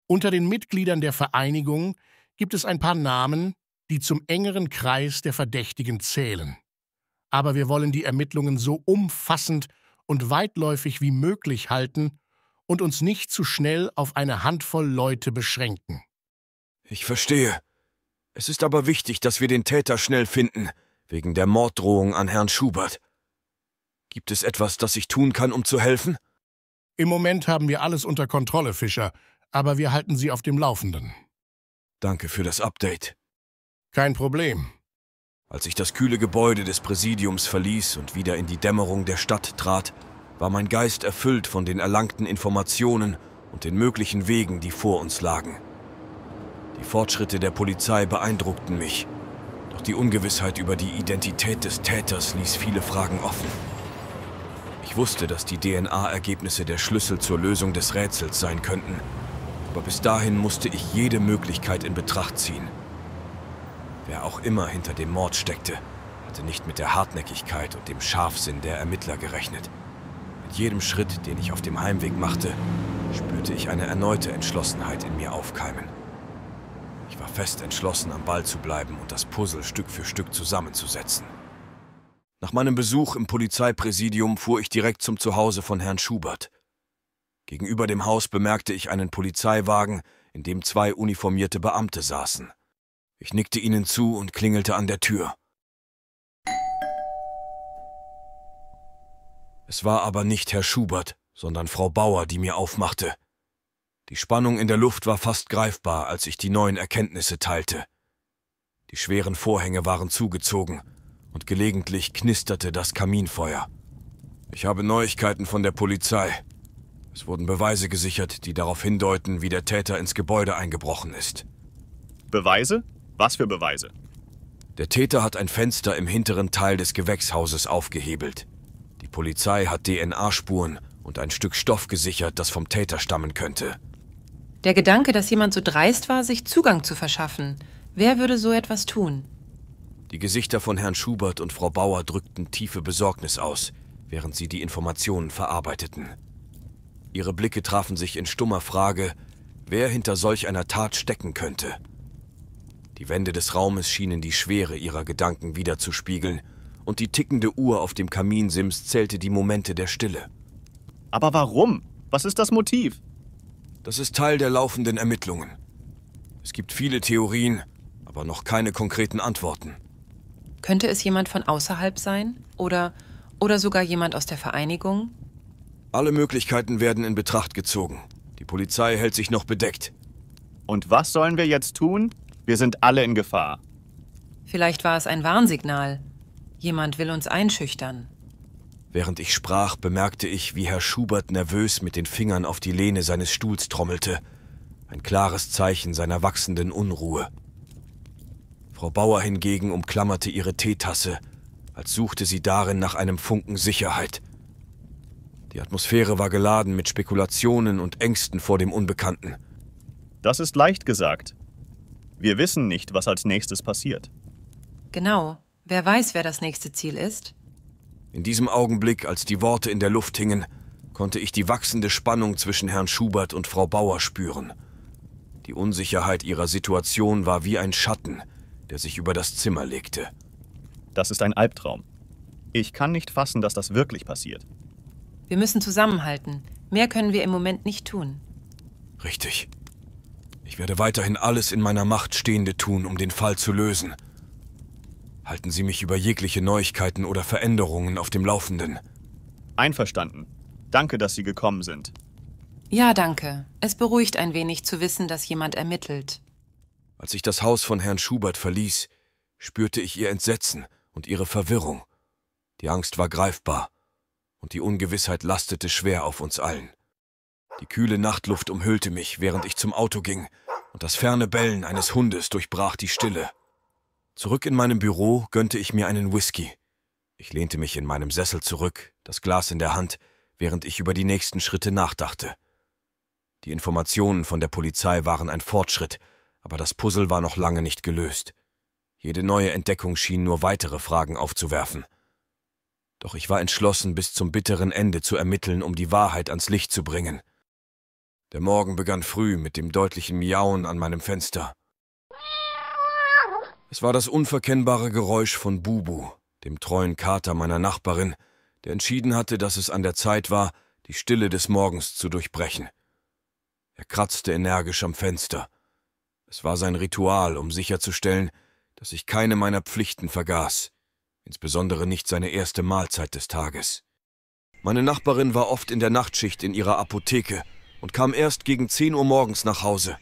Unter den Mitgliedern der Vereinigung gibt es ein paar Namen, die zum engeren Kreis der Verdächtigen zählen. Aber wir wollen die Ermittlungen so umfassend und weitläufig wie möglich halten und uns nicht zu schnell auf eine Handvoll Leute beschränken. Ich verstehe. Es ist aber wichtig, dass wir den Täter schnell finden, wegen der Morddrohung an Herrn Schubert. Gibt es etwas, das ich tun kann, um zu helfen? Im Moment haben wir alles unter Kontrolle, Fischer, aber wir halten Sie auf dem Laufenden. Danke für das Update. Kein Problem. Als ich das kühle Gebäude des Präsidiums verließ und wieder in die Dämmerung der Stadt trat, war mein Geist erfüllt von den erlangten Informationen und den möglichen Wegen, die vor uns lagen. Die Fortschritte der Polizei beeindruckten mich, doch die Ungewissheit über die Identität des Täters ließ viele Fragen offen. Ich wusste, dass die DNA-Ergebnisse der Schlüssel zur Lösung des Rätsels sein könnten. Aber bis dahin musste ich jede Möglichkeit in Betracht ziehen. Wer auch immer hinter dem Mord steckte, hatte nicht mit der Hartnäckigkeit und dem Scharfsinn der Ermittler gerechnet. Mit jedem Schritt, den ich auf dem Heimweg machte, spürte ich eine erneute Entschlossenheit in mir aufkeimen. Ich war fest entschlossen, am Ball zu bleiben und das Puzzle Stück für Stück zusammenzusetzen. Nach meinem Besuch im Polizeipräsidium fuhr ich direkt zum Zuhause von Herrn Schubert. Gegenüber dem Haus bemerkte ich einen Polizeiwagen, in dem zwei uniformierte Beamte saßen. Ich nickte ihnen zu und klingelte an der Tür. Es war aber nicht Herr Schubert, sondern Frau Bauer, die mir aufmachte. Die Spannung in der Luft war fast greifbar, als ich die neuen Erkenntnisse teilte. Die schweren Vorhänge waren zugezogen, und gelegentlich knisterte das Kaminfeuer. Ich habe Neuigkeiten von der Polizei. Es wurden Beweise gesichert, die darauf hindeuten, wie der Täter ins Gebäude eingebrochen ist. Beweise? Was für Beweise? Der Täter hat ein Fenster im hinteren Teil des Gewächshauses aufgehebelt. Die Polizei hat DNA-Spuren und ein Stück Stoff gesichert, das vom Täter stammen könnte. Der Gedanke, dass jemand so dreist war, sich Zugang zu verschaffen. Wer würde so etwas tun? Die Gesichter von Herrn Schubert und Frau Bauer drückten tiefe Besorgnis aus, während sie die Informationen verarbeiteten. Ihre Blicke trafen sich in stummer Frage, wer hinter solch einer Tat stecken könnte. Die Wände des Raumes schienen die Schwere ihrer Gedanken wiederzuspiegeln, und die tickende Uhr auf dem Kaminsims zählte die Momente der Stille. Aber warum? Was ist das Motiv? Das ist Teil der laufenden Ermittlungen. Es gibt viele Theorien, aber noch keine konkreten Antworten. Könnte es jemand von außerhalb sein? Oder, oder sogar jemand aus der Vereinigung? Alle Möglichkeiten werden in Betracht gezogen. Die Polizei hält sich noch bedeckt. Und was sollen wir jetzt tun? Wir sind alle in Gefahr. Vielleicht war es ein Warnsignal. Jemand will uns einschüchtern. Während ich sprach, bemerkte ich, wie Herr Schubert nervös mit den Fingern auf die Lehne seines Stuhls trommelte. Ein klares Zeichen seiner wachsenden Unruhe. Frau Bauer hingegen umklammerte ihre Teetasse, als suchte sie darin nach einem Funken Sicherheit. Die Atmosphäre war geladen mit Spekulationen und Ängsten vor dem Unbekannten. Das ist leicht gesagt. Wir wissen nicht, was als nächstes passiert. Genau. Wer weiß, wer das nächste Ziel ist? In diesem Augenblick, als die Worte in der Luft hingen, konnte ich die wachsende Spannung zwischen Herrn Schubert und Frau Bauer spüren. Die Unsicherheit ihrer Situation war wie ein Schatten, der sich über das Zimmer legte. Das ist ein Albtraum. Ich kann nicht fassen, dass das wirklich passiert. Wir müssen zusammenhalten. Mehr können wir im Moment nicht tun. Richtig. Ich werde weiterhin alles in meiner Macht Stehende tun, um den Fall zu lösen. Halten Sie mich über jegliche Neuigkeiten oder Veränderungen auf dem Laufenden. Einverstanden. Danke, dass Sie gekommen sind. Ja, danke. Es beruhigt ein wenig zu wissen, dass jemand ermittelt. Als ich das Haus von Herrn Schubert verließ, spürte ich ihr Entsetzen und ihre Verwirrung. Die Angst war greifbar, und die Ungewissheit lastete schwer auf uns allen. Die kühle Nachtluft umhüllte mich, während ich zum Auto ging, und das ferne Bellen eines Hundes durchbrach die Stille. Zurück in meinem Büro gönnte ich mir einen Whisky. Ich lehnte mich in meinem Sessel zurück, das Glas in der Hand, während ich über die nächsten Schritte nachdachte. Die Informationen von der Polizei waren ein Fortschritt, aber das Puzzle war noch lange nicht gelöst. Jede neue Entdeckung schien nur weitere Fragen aufzuwerfen. Doch ich war entschlossen, bis zum bitteren Ende zu ermitteln, um die Wahrheit ans Licht zu bringen. Der Morgen begann früh mit dem deutlichen Miauen an meinem Fenster. Es war das unverkennbare Geräusch von Bubu, dem treuen Kater meiner Nachbarin, der entschieden hatte, dass es an der Zeit war, die Stille des Morgens zu durchbrechen. Er kratzte energisch am Fenster, es war sein Ritual, um sicherzustellen, dass ich keine meiner Pflichten vergaß, insbesondere nicht seine erste Mahlzeit des Tages. Meine Nachbarin war oft in der Nachtschicht in ihrer Apotheke und kam erst gegen 10 Uhr morgens nach Hause.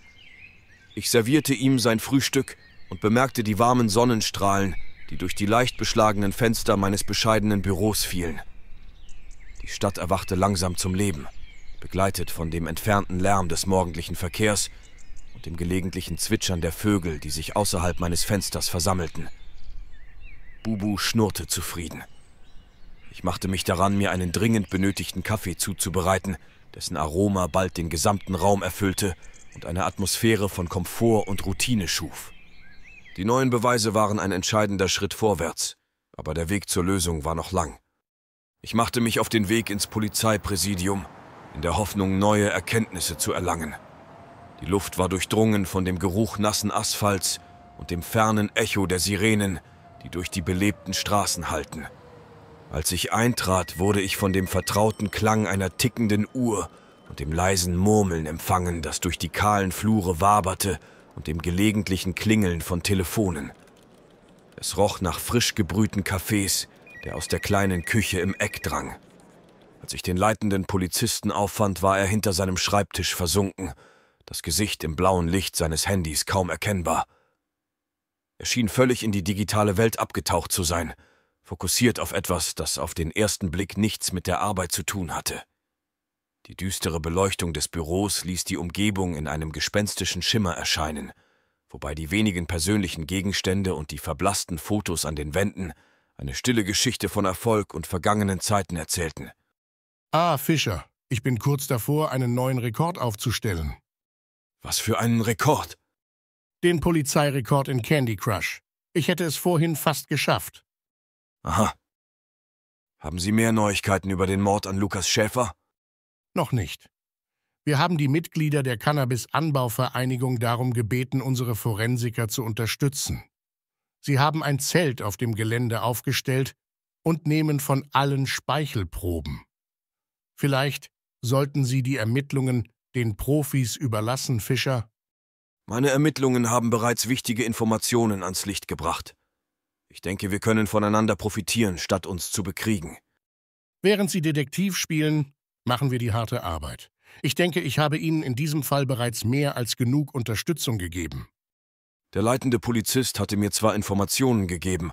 Ich servierte ihm sein Frühstück und bemerkte die warmen Sonnenstrahlen, die durch die leicht beschlagenen Fenster meines bescheidenen Büros fielen. Die Stadt erwachte langsam zum Leben, begleitet von dem entfernten Lärm des morgendlichen Verkehrs dem gelegentlichen Zwitschern der Vögel, die sich außerhalb meines Fensters versammelten. Bubu schnurrte zufrieden. Ich machte mich daran, mir einen dringend benötigten Kaffee zuzubereiten, dessen Aroma bald den gesamten Raum erfüllte und eine Atmosphäre von Komfort und Routine schuf. Die neuen Beweise waren ein entscheidender Schritt vorwärts, aber der Weg zur Lösung war noch lang. Ich machte mich auf den Weg ins Polizeipräsidium, in der Hoffnung, neue Erkenntnisse zu erlangen. Die Luft war durchdrungen von dem Geruch nassen Asphalts und dem fernen Echo der Sirenen, die durch die belebten Straßen hallten. Als ich eintrat, wurde ich von dem vertrauten Klang einer tickenden Uhr und dem leisen Murmeln empfangen, das durch die kahlen Flure waberte und dem gelegentlichen Klingeln von Telefonen. Es roch nach frisch gebrühten Kaffees, der aus der kleinen Küche im Eck drang. Als ich den leitenden Polizisten auffand, war er hinter seinem Schreibtisch versunken das Gesicht im blauen Licht seines Handys kaum erkennbar. Er schien völlig in die digitale Welt abgetaucht zu sein, fokussiert auf etwas, das auf den ersten Blick nichts mit der Arbeit zu tun hatte. Die düstere Beleuchtung des Büros ließ die Umgebung in einem gespenstischen Schimmer erscheinen, wobei die wenigen persönlichen Gegenstände und die verblassten Fotos an den Wänden eine stille Geschichte von Erfolg und vergangenen Zeiten erzählten. Ah, Fischer, ich bin kurz davor, einen neuen Rekord aufzustellen. Was für einen Rekord! Den Polizeirekord in Candy Crush. Ich hätte es vorhin fast geschafft. Aha. Haben Sie mehr Neuigkeiten über den Mord an Lukas Schäfer? Noch nicht. Wir haben die Mitglieder der Cannabis-Anbauvereinigung darum gebeten, unsere Forensiker zu unterstützen. Sie haben ein Zelt auf dem Gelände aufgestellt und nehmen von allen Speichelproben. Vielleicht sollten Sie die Ermittlungen den Profis überlassen Fischer. Meine Ermittlungen haben bereits wichtige Informationen ans Licht gebracht. Ich denke, wir können voneinander profitieren, statt uns zu bekriegen. Während Sie Detektiv spielen, machen wir die harte Arbeit. Ich denke, ich habe Ihnen in diesem Fall bereits mehr als genug Unterstützung gegeben. Der leitende Polizist hatte mir zwar Informationen gegeben,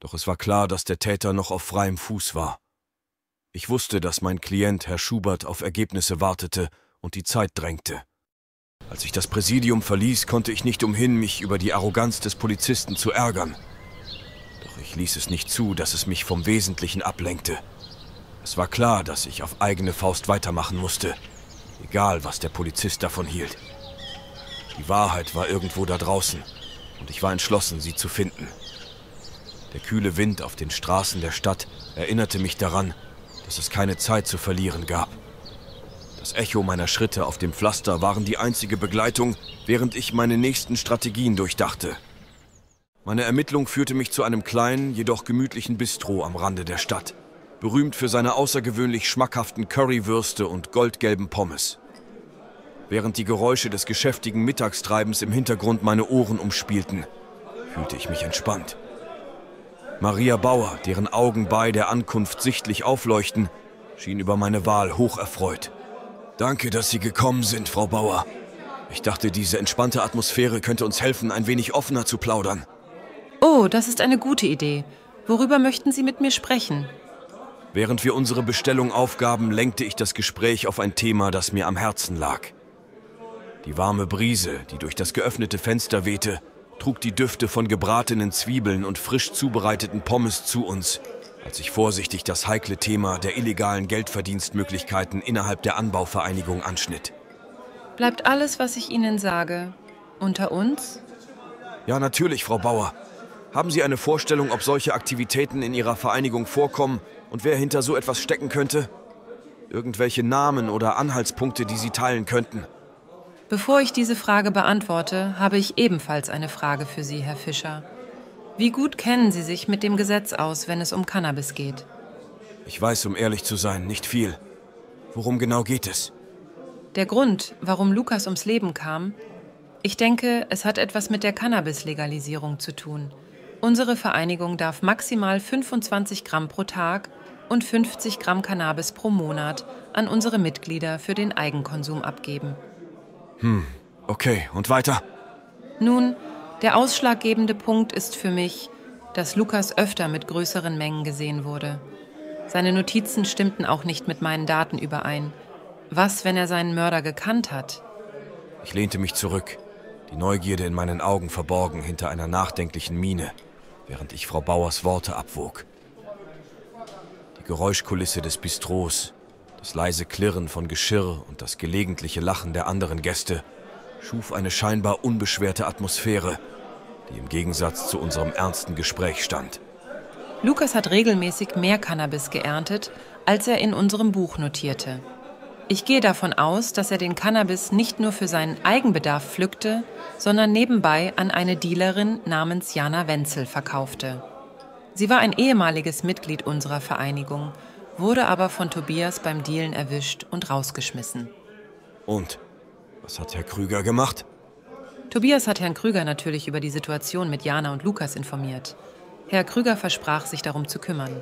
doch es war klar, dass der Täter noch auf freiem Fuß war. Ich wusste, dass mein Klient, Herr Schubert, auf Ergebnisse wartete und die Zeit drängte. Als ich das Präsidium verließ, konnte ich nicht umhin, mich über die Arroganz des Polizisten zu ärgern. Doch ich ließ es nicht zu, dass es mich vom Wesentlichen ablenkte. Es war klar, dass ich auf eigene Faust weitermachen musste, egal was der Polizist davon hielt. Die Wahrheit war irgendwo da draußen und ich war entschlossen, sie zu finden. Der kühle Wind auf den Straßen der Stadt erinnerte mich daran, dass es keine Zeit zu verlieren gab. Das Echo meiner Schritte auf dem Pflaster waren die einzige Begleitung, während ich meine nächsten Strategien durchdachte. Meine Ermittlung führte mich zu einem kleinen, jedoch gemütlichen Bistro am Rande der Stadt, berühmt für seine außergewöhnlich schmackhaften Currywürste und goldgelben Pommes. Während die Geräusche des geschäftigen Mittagstreibens im Hintergrund meine Ohren umspielten, fühlte ich mich entspannt. Maria Bauer, deren Augen bei der Ankunft sichtlich aufleuchten, schien über meine Wahl hocherfreut. Danke, dass Sie gekommen sind, Frau Bauer. Ich dachte, diese entspannte Atmosphäre könnte uns helfen, ein wenig offener zu plaudern. Oh, das ist eine gute Idee. Worüber möchten Sie mit mir sprechen? Während wir unsere Bestellung aufgaben, lenkte ich das Gespräch auf ein Thema, das mir am Herzen lag. Die warme Brise, die durch das geöffnete Fenster wehte, trug die Düfte von gebratenen Zwiebeln und frisch zubereiteten Pommes zu uns, als ich vorsichtig das heikle Thema der illegalen Geldverdienstmöglichkeiten innerhalb der Anbauvereinigung anschnitt. Bleibt alles, was ich Ihnen sage, unter uns? Ja, natürlich, Frau Bauer. Haben Sie eine Vorstellung, ob solche Aktivitäten in Ihrer Vereinigung vorkommen und wer hinter so etwas stecken könnte? Irgendwelche Namen oder Anhaltspunkte, die Sie teilen könnten? Bevor ich diese Frage beantworte, habe ich ebenfalls eine Frage für Sie, Herr Fischer. Wie gut kennen Sie sich mit dem Gesetz aus, wenn es um Cannabis geht? Ich weiß, um ehrlich zu sein, nicht viel. Worum genau geht es? Der Grund, warum Lukas ums Leben kam, ich denke, es hat etwas mit der Cannabis-Legalisierung zu tun. Unsere Vereinigung darf maximal 25 Gramm pro Tag und 50 Gramm Cannabis pro Monat an unsere Mitglieder für den Eigenkonsum abgeben. Hm, okay, und weiter? Nun, der ausschlaggebende Punkt ist für mich, dass Lukas öfter mit größeren Mengen gesehen wurde. Seine Notizen stimmten auch nicht mit meinen Daten überein. Was, wenn er seinen Mörder gekannt hat? Ich lehnte mich zurück, die Neugierde in meinen Augen verborgen hinter einer nachdenklichen Miene, während ich Frau Bauers Worte abwog. Die Geräuschkulisse des Bistros, das leise Klirren von Geschirr und das gelegentliche Lachen der anderen Gäste schuf eine scheinbar unbeschwerte Atmosphäre, die im Gegensatz zu unserem ernsten Gespräch stand. Lukas hat regelmäßig mehr Cannabis geerntet, als er in unserem Buch notierte. Ich gehe davon aus, dass er den Cannabis nicht nur für seinen Eigenbedarf pflückte, sondern nebenbei an eine Dealerin namens Jana Wenzel verkaufte. Sie war ein ehemaliges Mitglied unserer Vereinigung, wurde aber von Tobias beim Dealen erwischt und rausgeschmissen. Und was hat Herr Krüger gemacht? Tobias hat Herrn Krüger natürlich über die Situation mit Jana und Lukas informiert. Herr Krüger versprach, sich darum zu kümmern.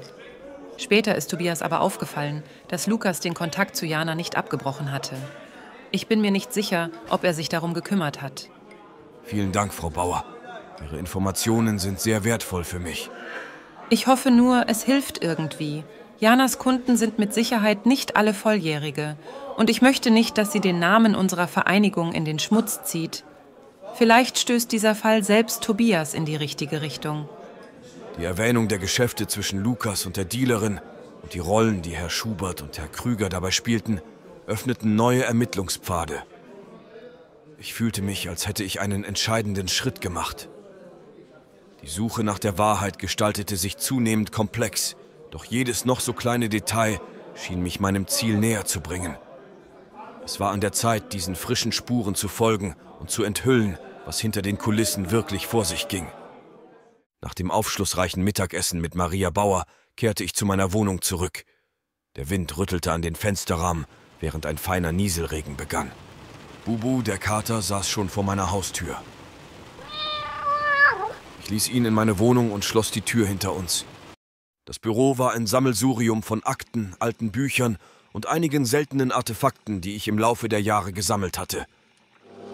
Später ist Tobias aber aufgefallen, dass Lukas den Kontakt zu Jana nicht abgebrochen hatte. Ich bin mir nicht sicher, ob er sich darum gekümmert hat. Vielen Dank, Frau Bauer. Ihre Informationen sind sehr wertvoll für mich. Ich hoffe nur, es hilft irgendwie. Janas Kunden sind mit Sicherheit nicht alle Volljährige und ich möchte nicht, dass sie den Namen unserer Vereinigung in den Schmutz zieht. Vielleicht stößt dieser Fall selbst Tobias in die richtige Richtung. Die Erwähnung der Geschäfte zwischen Lukas und der Dealerin und die Rollen, die Herr Schubert und Herr Krüger dabei spielten, öffneten neue Ermittlungspfade. Ich fühlte mich, als hätte ich einen entscheidenden Schritt gemacht. Die Suche nach der Wahrheit gestaltete sich zunehmend komplex, doch jedes noch so kleine Detail schien mich meinem Ziel näher zu bringen. Es war an der Zeit, diesen frischen Spuren zu folgen und zu enthüllen, was hinter den Kulissen wirklich vor sich ging. Nach dem aufschlussreichen Mittagessen mit Maria Bauer kehrte ich zu meiner Wohnung zurück. Der Wind rüttelte an den Fensterrahmen, während ein feiner Nieselregen begann. Bubu, der Kater, saß schon vor meiner Haustür. Ich ließ ihn in meine Wohnung und schloss die Tür hinter uns. Das Büro war ein Sammelsurium von Akten, alten Büchern und einigen seltenen Artefakten, die ich im Laufe der Jahre gesammelt hatte.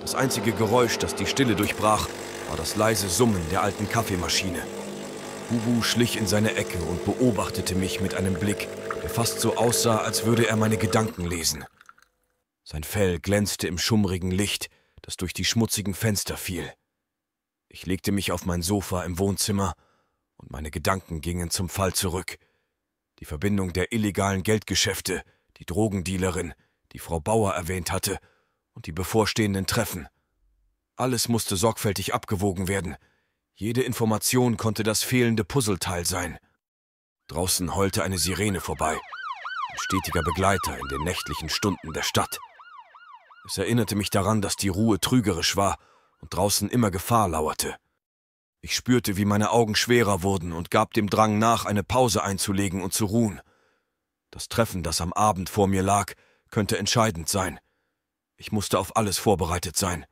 Das einzige Geräusch, das die Stille durchbrach, war das leise Summen der alten Kaffeemaschine. Bubu schlich in seine Ecke und beobachtete mich mit einem Blick, der fast so aussah, als würde er meine Gedanken lesen. Sein Fell glänzte im schummrigen Licht, das durch die schmutzigen Fenster fiel. Ich legte mich auf mein Sofa im Wohnzimmer und meine Gedanken gingen zum Fall zurück. Die Verbindung der illegalen Geldgeschäfte, die Drogendealerin, die Frau Bauer erwähnt hatte, und die bevorstehenden Treffen. Alles musste sorgfältig abgewogen werden. Jede Information konnte das fehlende Puzzleteil sein. Draußen heulte eine Sirene vorbei, ein stetiger Begleiter in den nächtlichen Stunden der Stadt. Es erinnerte mich daran, dass die Ruhe trügerisch war und draußen immer Gefahr lauerte. Ich spürte, wie meine Augen schwerer wurden und gab dem Drang nach, eine Pause einzulegen und zu ruhen. Das Treffen, das am Abend vor mir lag, könnte entscheidend sein. Ich musste auf alles vorbereitet sein.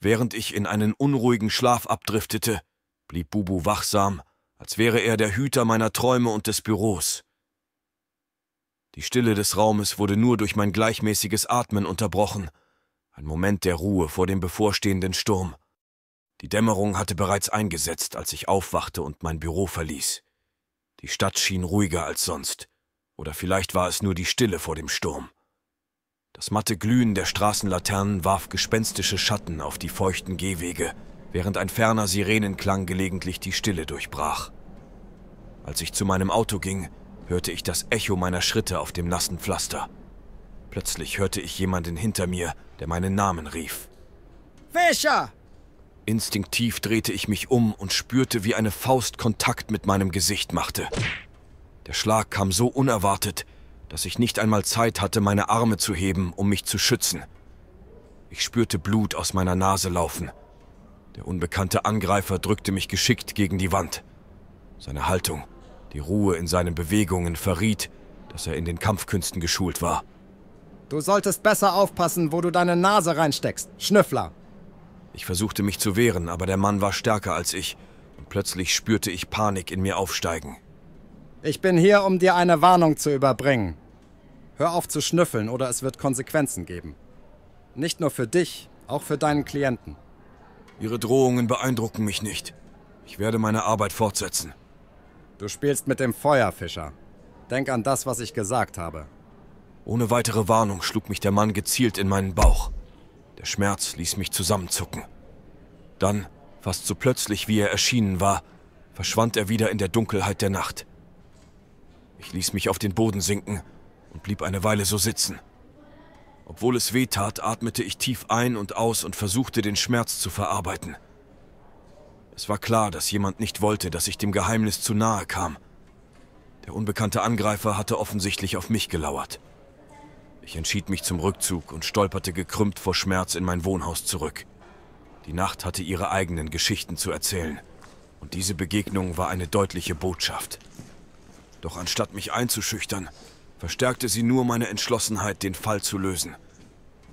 Während ich in einen unruhigen Schlaf abdriftete, blieb Bubu wachsam, als wäre er der Hüter meiner Träume und des Büros. Die Stille des Raumes wurde nur durch mein gleichmäßiges Atmen unterbrochen, ein Moment der Ruhe vor dem bevorstehenden Sturm. Die Dämmerung hatte bereits eingesetzt, als ich aufwachte und mein Büro verließ. Die Stadt schien ruhiger als sonst. Oder vielleicht war es nur die Stille vor dem Sturm. Das matte Glühen der Straßenlaternen warf gespenstische Schatten auf die feuchten Gehwege, während ein ferner Sirenenklang gelegentlich die Stille durchbrach. Als ich zu meinem Auto ging, hörte ich das Echo meiner Schritte auf dem nassen Pflaster. Plötzlich hörte ich jemanden hinter mir, der meinen Namen rief. Fischer! Instinktiv drehte ich mich um und spürte, wie eine Faust Kontakt mit meinem Gesicht machte. Der Schlag kam so unerwartet, dass ich nicht einmal Zeit hatte, meine Arme zu heben, um mich zu schützen. Ich spürte Blut aus meiner Nase laufen. Der unbekannte Angreifer drückte mich geschickt gegen die Wand. Seine Haltung, die Ruhe in seinen Bewegungen verriet, dass er in den Kampfkünsten geschult war. Du solltest besser aufpassen, wo du deine Nase reinsteckst, Schnüffler. Ich versuchte mich zu wehren, aber der Mann war stärker als ich, und plötzlich spürte ich Panik in mir aufsteigen. Ich bin hier, um dir eine Warnung zu überbringen. Hör auf zu schnüffeln oder es wird Konsequenzen geben. Nicht nur für dich, auch für deinen Klienten. Ihre Drohungen beeindrucken mich nicht. Ich werde meine Arbeit fortsetzen. Du spielst mit dem Feuer, Fischer. Denk an das, was ich gesagt habe. Ohne weitere Warnung schlug mich der Mann gezielt in meinen Bauch. Der Schmerz ließ mich zusammenzucken. Dann, fast so plötzlich wie er erschienen war, verschwand er wieder in der Dunkelheit der Nacht. Ich ließ mich auf den Boden sinken und blieb eine Weile so sitzen. Obwohl es weh tat, atmete ich tief ein und aus und versuchte, den Schmerz zu verarbeiten. Es war klar, dass jemand nicht wollte, dass ich dem Geheimnis zu nahe kam. Der unbekannte Angreifer hatte offensichtlich auf mich gelauert. Ich entschied mich zum Rückzug und stolperte gekrümmt vor Schmerz in mein Wohnhaus zurück. Die Nacht hatte ihre eigenen Geschichten zu erzählen. Und diese Begegnung war eine deutliche Botschaft. Doch anstatt mich einzuschüchtern, verstärkte sie nur meine Entschlossenheit, den Fall zu lösen.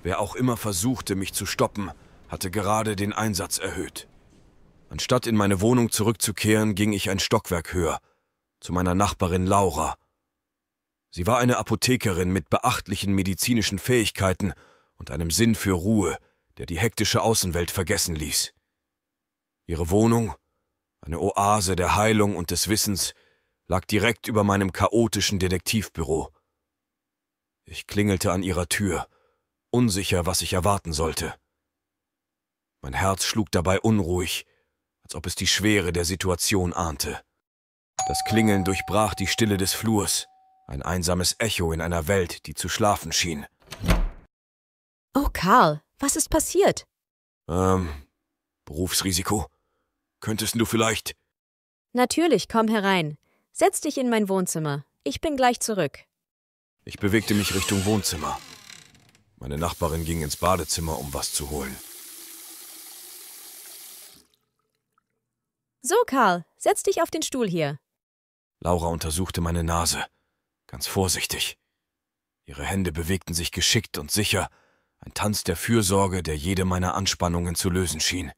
Wer auch immer versuchte, mich zu stoppen, hatte gerade den Einsatz erhöht. Anstatt in meine Wohnung zurückzukehren, ging ich ein Stockwerk höher, zu meiner Nachbarin Laura. Sie war eine Apothekerin mit beachtlichen medizinischen Fähigkeiten und einem Sinn für Ruhe, der die hektische Außenwelt vergessen ließ. Ihre Wohnung, eine Oase der Heilung und des Wissens, lag direkt über meinem chaotischen Detektivbüro. Ich klingelte an ihrer Tür, unsicher, was ich erwarten sollte. Mein Herz schlug dabei unruhig, als ob es die Schwere der Situation ahnte. Das Klingeln durchbrach die Stille des Flurs, ein einsames Echo in einer Welt, die zu schlafen schien. Oh, Karl, was ist passiert? Ähm, Berufsrisiko. Könntest du vielleicht. Natürlich, komm herein. Setz dich in mein Wohnzimmer. Ich bin gleich zurück. Ich bewegte mich Richtung Wohnzimmer. Meine Nachbarin ging ins Badezimmer, um was zu holen. So, Karl, setz dich auf den Stuhl hier. Laura untersuchte meine Nase, ganz vorsichtig. Ihre Hände bewegten sich geschickt und sicher, ein Tanz der Fürsorge, der jede meiner Anspannungen zu lösen schien.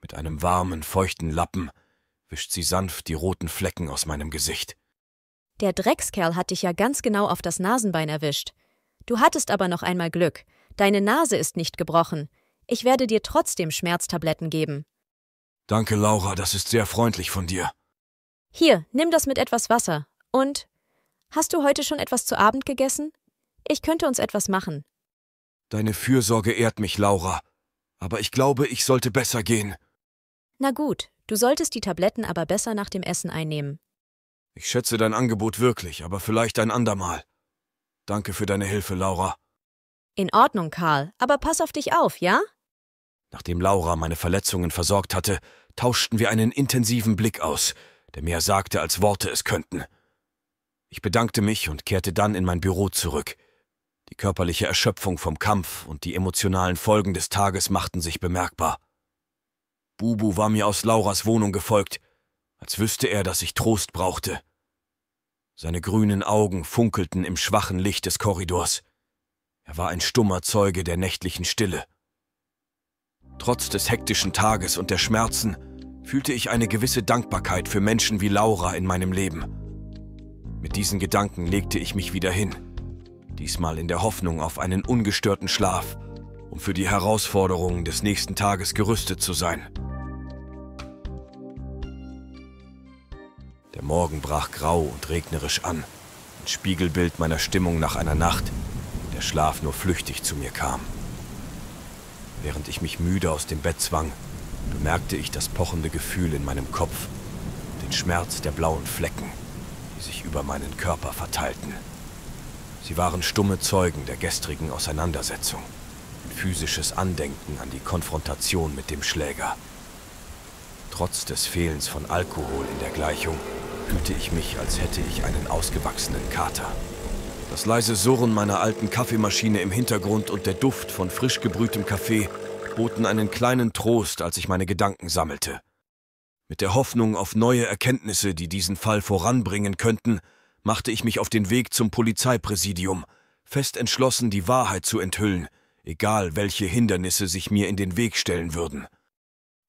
Mit einem warmen, feuchten Lappen wischt sie sanft die roten Flecken aus meinem Gesicht. Der Dreckskerl hat dich ja ganz genau auf das Nasenbein erwischt. Du hattest aber noch einmal Glück. Deine Nase ist nicht gebrochen. Ich werde dir trotzdem Schmerztabletten geben. Danke, Laura, das ist sehr freundlich von dir. Hier, nimm das mit etwas Wasser. Und hast du heute schon etwas zu Abend gegessen? Ich könnte uns etwas machen. Deine Fürsorge ehrt mich, Laura. Aber ich glaube, ich sollte besser gehen. Na gut, Du solltest die Tabletten aber besser nach dem Essen einnehmen. Ich schätze dein Angebot wirklich, aber vielleicht ein andermal. Danke für deine Hilfe, Laura. In Ordnung, Karl, aber pass auf dich auf, ja? Nachdem Laura meine Verletzungen versorgt hatte, tauschten wir einen intensiven Blick aus, der mehr sagte, als Worte es könnten. Ich bedankte mich und kehrte dann in mein Büro zurück. Die körperliche Erschöpfung vom Kampf und die emotionalen Folgen des Tages machten sich bemerkbar. Bubu war mir aus Lauras Wohnung gefolgt, als wüsste er, dass ich Trost brauchte. Seine grünen Augen funkelten im schwachen Licht des Korridors. Er war ein stummer Zeuge der nächtlichen Stille. Trotz des hektischen Tages und der Schmerzen fühlte ich eine gewisse Dankbarkeit für Menschen wie Laura in meinem Leben. Mit diesen Gedanken legte ich mich wieder hin, diesmal in der Hoffnung auf einen ungestörten Schlaf, um für die Herausforderungen des nächsten Tages gerüstet zu sein. Der Morgen brach grau und regnerisch an, ein Spiegelbild meiner Stimmung nach einer Nacht, in der Schlaf nur flüchtig zu mir kam. Während ich mich müde aus dem Bett zwang, bemerkte ich das pochende Gefühl in meinem Kopf, den Schmerz der blauen Flecken, die sich über meinen Körper verteilten. Sie waren stumme Zeugen der gestrigen Auseinandersetzung physisches Andenken an die Konfrontation mit dem Schläger. Trotz des Fehlens von Alkohol in der Gleichung fühlte ich mich, als hätte ich einen ausgewachsenen Kater. Das leise Surren meiner alten Kaffeemaschine im Hintergrund und der Duft von frisch gebrühtem Kaffee boten einen kleinen Trost, als ich meine Gedanken sammelte. Mit der Hoffnung auf neue Erkenntnisse, die diesen Fall voranbringen könnten, machte ich mich auf den Weg zum Polizeipräsidium, fest entschlossen, die Wahrheit zu enthüllen, egal welche Hindernisse sich mir in den Weg stellen würden.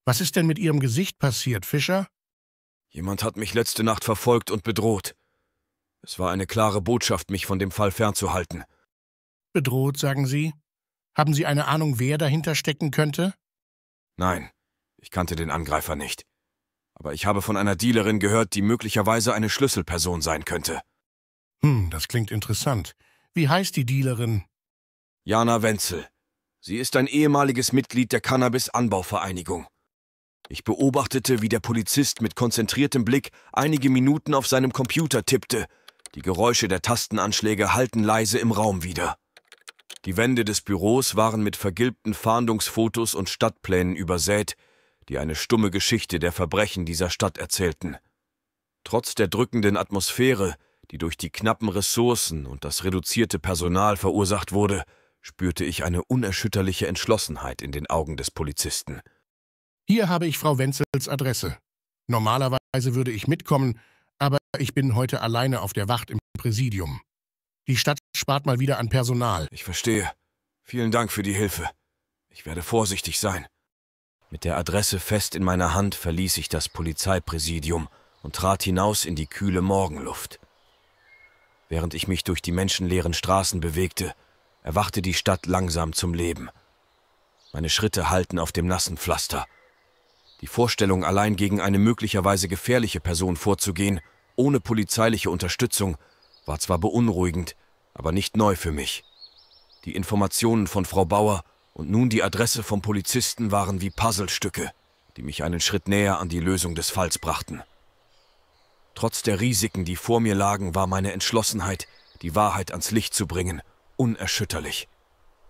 Was ist denn mit Ihrem Gesicht passiert, Fischer? Jemand hat mich letzte Nacht verfolgt und bedroht. Es war eine klare Botschaft, mich von dem Fall fernzuhalten. Bedroht, sagen Sie? Haben Sie eine Ahnung, wer dahinter stecken könnte? Nein, ich kannte den Angreifer nicht. Aber ich habe von einer Dealerin gehört, die möglicherweise eine Schlüsselperson sein könnte. Hm, das klingt interessant. Wie heißt die Dealerin? Jana Wenzel. Sie ist ein ehemaliges Mitglied der Cannabis-Anbauvereinigung. Ich beobachtete, wie der Polizist mit konzentriertem Blick einige Minuten auf seinem Computer tippte. Die Geräusche der Tastenanschläge hallten leise im Raum wieder. Die Wände des Büros waren mit vergilbten Fahndungsfotos und Stadtplänen übersät, die eine stumme Geschichte der Verbrechen dieser Stadt erzählten. Trotz der drückenden Atmosphäre, die durch die knappen Ressourcen und das reduzierte Personal verursacht wurde, spürte ich eine unerschütterliche Entschlossenheit in den Augen des Polizisten. Hier habe ich Frau Wenzels Adresse. Normalerweise würde ich mitkommen, aber ich bin heute alleine auf der Wacht im Präsidium. Die Stadt spart mal wieder an Personal. Ich verstehe. Vielen Dank für die Hilfe. Ich werde vorsichtig sein. Mit der Adresse fest in meiner Hand verließ ich das Polizeipräsidium und trat hinaus in die kühle Morgenluft. Während ich mich durch die menschenleeren Straßen bewegte, erwachte die Stadt langsam zum Leben. Meine Schritte halten auf dem nassen Pflaster. Die Vorstellung, allein gegen eine möglicherweise gefährliche Person vorzugehen, ohne polizeiliche Unterstützung, war zwar beunruhigend, aber nicht neu für mich. Die Informationen von Frau Bauer und nun die Adresse vom Polizisten waren wie Puzzlestücke, die mich einen Schritt näher an die Lösung des Falls brachten. Trotz der Risiken, die vor mir lagen, war meine Entschlossenheit, die Wahrheit ans Licht zu bringen, unerschütterlich.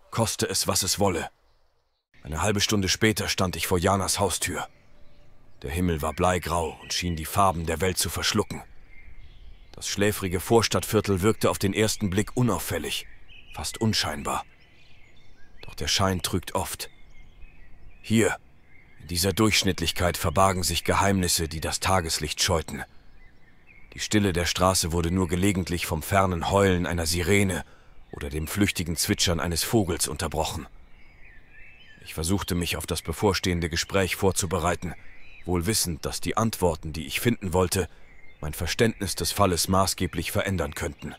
Koste es, was es wolle. Eine halbe Stunde später stand ich vor Janas Haustür. Der Himmel war bleigrau und schien die Farben der Welt zu verschlucken. Das schläfrige Vorstadtviertel wirkte auf den ersten Blick unauffällig, fast unscheinbar. Doch der Schein trügt oft. Hier, in dieser Durchschnittlichkeit verbargen sich Geheimnisse, die das Tageslicht scheuten. Die Stille der Straße wurde nur gelegentlich vom fernen Heulen einer Sirene oder dem flüchtigen Zwitschern eines Vogels unterbrochen. Ich versuchte mich auf das bevorstehende Gespräch vorzubereiten, wohl wissend, dass die Antworten, die ich finden wollte, mein Verständnis des Falles maßgeblich verändern könnten.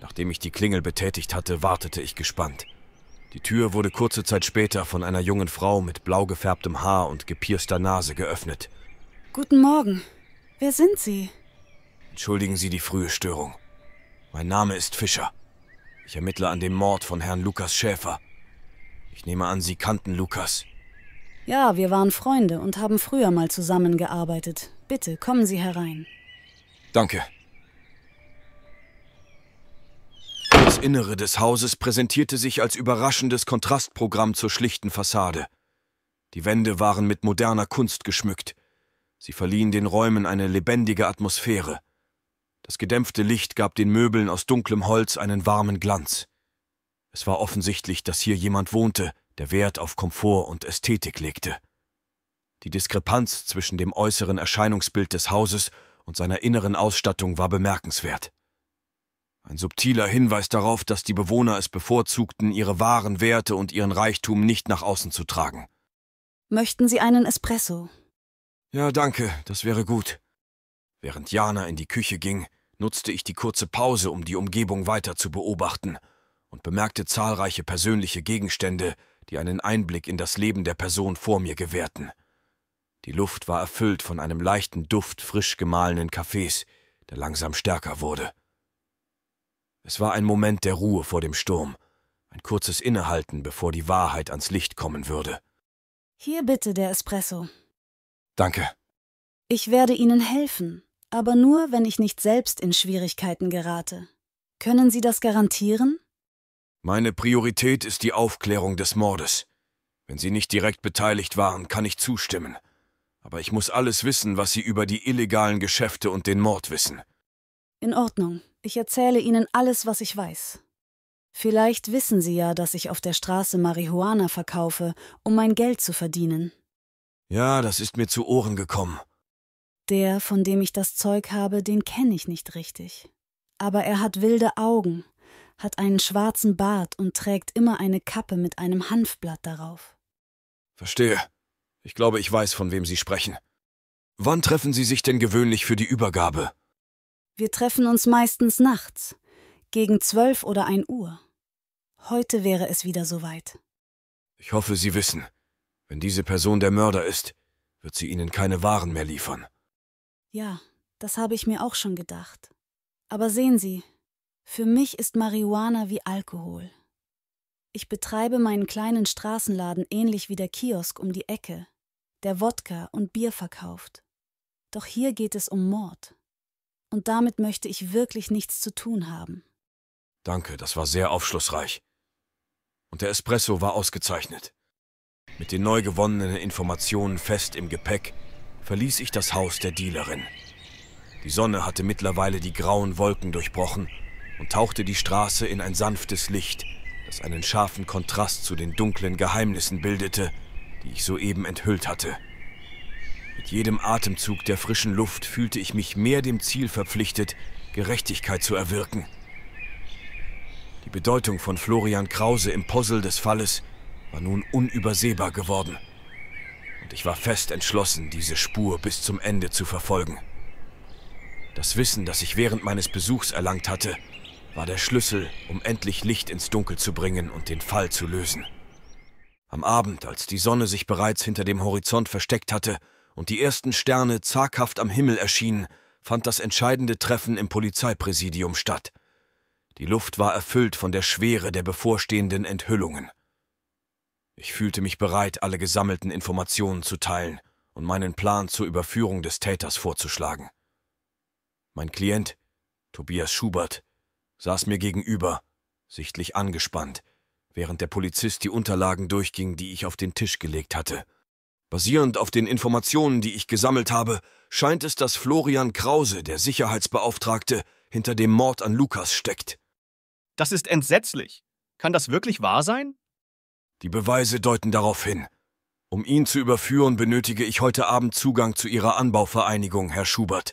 Nachdem ich die Klingel betätigt hatte, wartete ich gespannt. Die Tür wurde kurze Zeit später von einer jungen Frau mit blau gefärbtem Haar und gepierster Nase geöffnet. Guten Morgen. Wer sind Sie? Entschuldigen Sie die frühe Störung. Mein Name ist Fischer. Ich ermittle an dem Mord von Herrn Lukas Schäfer. Ich nehme an, Sie kannten Lukas. Ja, wir waren Freunde und haben früher mal zusammengearbeitet. Bitte, kommen Sie herein. Danke. Das Innere des Hauses präsentierte sich als überraschendes Kontrastprogramm zur schlichten Fassade. Die Wände waren mit moderner Kunst geschmückt. Sie verliehen den Räumen eine lebendige Atmosphäre. Das gedämpfte Licht gab den Möbeln aus dunklem Holz einen warmen Glanz. Es war offensichtlich, dass hier jemand wohnte, der Wert auf Komfort und Ästhetik legte. Die Diskrepanz zwischen dem äußeren Erscheinungsbild des Hauses und seiner inneren Ausstattung war bemerkenswert. Ein subtiler Hinweis darauf, dass die Bewohner es bevorzugten, ihre wahren Werte und ihren Reichtum nicht nach außen zu tragen. Möchten Sie einen Espresso? Ja, danke, das wäre gut. Während Jana in die Küche ging, nutzte ich die kurze Pause, um die Umgebung weiter zu beobachten und bemerkte zahlreiche persönliche Gegenstände, die einen Einblick in das Leben der Person vor mir gewährten. Die Luft war erfüllt von einem leichten Duft frisch gemahlenen Kaffees, der langsam stärker wurde. Es war ein Moment der Ruhe vor dem Sturm, ein kurzes Innehalten, bevor die Wahrheit ans Licht kommen würde. Hier bitte der Espresso. Danke. Ich werde Ihnen helfen aber nur, wenn ich nicht selbst in Schwierigkeiten gerate. Können Sie das garantieren? Meine Priorität ist die Aufklärung des Mordes. Wenn Sie nicht direkt beteiligt waren, kann ich zustimmen. Aber ich muss alles wissen, was Sie über die illegalen Geschäfte und den Mord wissen. In Ordnung. Ich erzähle Ihnen alles, was ich weiß. Vielleicht wissen Sie ja, dass ich auf der Straße Marihuana verkaufe, um mein Geld zu verdienen. Ja, das ist mir zu Ohren gekommen. Der, von dem ich das Zeug habe, den kenne ich nicht richtig. Aber er hat wilde Augen, hat einen schwarzen Bart und trägt immer eine Kappe mit einem Hanfblatt darauf. Verstehe. Ich glaube, ich weiß, von wem Sie sprechen. Wann treffen Sie sich denn gewöhnlich für die Übergabe? Wir treffen uns meistens nachts, gegen zwölf oder ein Uhr. Heute wäre es wieder soweit. Ich hoffe, Sie wissen, wenn diese Person der Mörder ist, wird sie Ihnen keine Waren mehr liefern. Ja, das habe ich mir auch schon gedacht. Aber sehen Sie, für mich ist Marihuana wie Alkohol. Ich betreibe meinen kleinen Straßenladen ähnlich wie der Kiosk um die Ecke, der Wodka und Bier verkauft. Doch hier geht es um Mord. Und damit möchte ich wirklich nichts zu tun haben. Danke, das war sehr aufschlussreich. Und der Espresso war ausgezeichnet. Mit den neu gewonnenen Informationen fest im Gepäck verließ ich das Haus der Dealerin. Die Sonne hatte mittlerweile die grauen Wolken durchbrochen und tauchte die Straße in ein sanftes Licht, das einen scharfen Kontrast zu den dunklen Geheimnissen bildete, die ich soeben enthüllt hatte. Mit jedem Atemzug der frischen Luft fühlte ich mich mehr dem Ziel verpflichtet, Gerechtigkeit zu erwirken. Die Bedeutung von Florian Krause im Puzzle des Falles war nun unübersehbar geworden und ich war fest entschlossen, diese Spur bis zum Ende zu verfolgen. Das Wissen, das ich während meines Besuchs erlangt hatte, war der Schlüssel, um endlich Licht ins Dunkel zu bringen und den Fall zu lösen. Am Abend, als die Sonne sich bereits hinter dem Horizont versteckt hatte und die ersten Sterne zaghaft am Himmel erschienen, fand das entscheidende Treffen im Polizeipräsidium statt. Die Luft war erfüllt von der Schwere der bevorstehenden Enthüllungen. Ich fühlte mich bereit, alle gesammelten Informationen zu teilen und meinen Plan zur Überführung des Täters vorzuschlagen. Mein Klient, Tobias Schubert, saß mir gegenüber, sichtlich angespannt, während der Polizist die Unterlagen durchging, die ich auf den Tisch gelegt hatte. Basierend auf den Informationen, die ich gesammelt habe, scheint es, dass Florian Krause, der Sicherheitsbeauftragte, hinter dem Mord an Lukas steckt. Das ist entsetzlich. Kann das wirklich wahr sein? Die Beweise deuten darauf hin. Um ihn zu überführen, benötige ich heute Abend Zugang zu Ihrer Anbauvereinigung, Herr Schubert.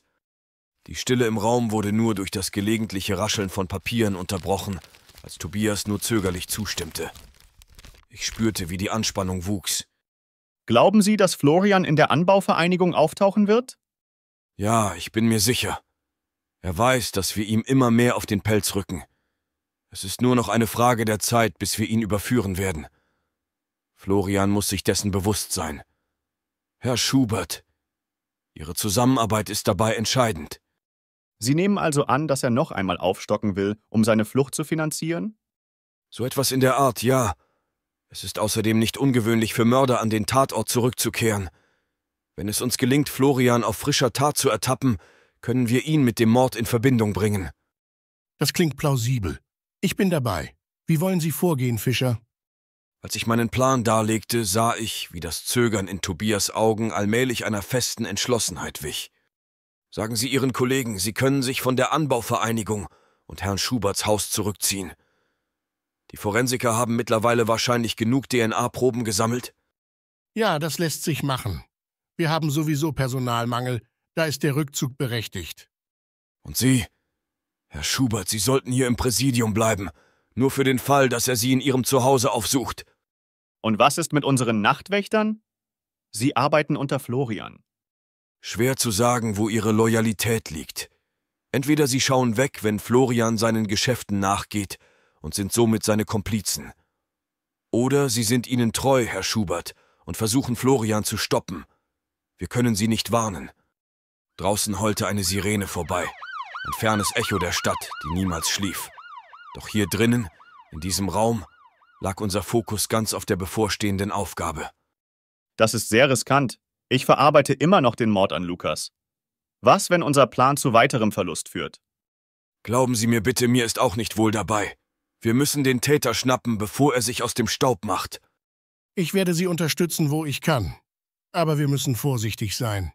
Die Stille im Raum wurde nur durch das gelegentliche Rascheln von Papieren unterbrochen, als Tobias nur zögerlich zustimmte. Ich spürte, wie die Anspannung wuchs. Glauben Sie, dass Florian in der Anbauvereinigung auftauchen wird? Ja, ich bin mir sicher. Er weiß, dass wir ihm immer mehr auf den Pelz rücken. Es ist nur noch eine Frage der Zeit, bis wir ihn überführen werden. Florian muss sich dessen bewusst sein. Herr Schubert, Ihre Zusammenarbeit ist dabei entscheidend. Sie nehmen also an, dass er noch einmal aufstocken will, um seine Flucht zu finanzieren? So etwas in der Art, ja. Es ist außerdem nicht ungewöhnlich für Mörder an den Tatort zurückzukehren. Wenn es uns gelingt, Florian auf frischer Tat zu ertappen, können wir ihn mit dem Mord in Verbindung bringen. Das klingt plausibel. Ich bin dabei. Wie wollen Sie vorgehen, Fischer? Als ich meinen Plan darlegte, sah ich, wie das Zögern in Tobias Augen allmählich einer festen Entschlossenheit wich. Sagen Sie Ihren Kollegen, Sie können sich von der Anbauvereinigung und Herrn Schuberts Haus zurückziehen. Die Forensiker haben mittlerweile wahrscheinlich genug DNA-Proben gesammelt. Ja, das lässt sich machen. Wir haben sowieso Personalmangel, da ist der Rückzug berechtigt. Und Sie, Herr Schubert, Sie sollten hier im Präsidium bleiben, nur für den Fall, dass er Sie in Ihrem Zuhause aufsucht. Und was ist mit unseren Nachtwächtern? Sie arbeiten unter Florian. Schwer zu sagen, wo ihre Loyalität liegt. Entweder sie schauen weg, wenn Florian seinen Geschäften nachgeht und sind somit seine Komplizen. Oder sie sind ihnen treu, Herr Schubert, und versuchen Florian zu stoppen. Wir können sie nicht warnen. Draußen heulte eine Sirene vorbei, ein fernes Echo der Stadt, die niemals schlief. Doch hier drinnen, in diesem Raum, lag unser Fokus ganz auf der bevorstehenden Aufgabe. Das ist sehr riskant. Ich verarbeite immer noch den Mord an Lukas. Was, wenn unser Plan zu weiterem Verlust führt? Glauben Sie mir bitte, mir ist auch nicht wohl dabei. Wir müssen den Täter schnappen, bevor er sich aus dem Staub macht. Ich werde Sie unterstützen, wo ich kann. Aber wir müssen vorsichtig sein.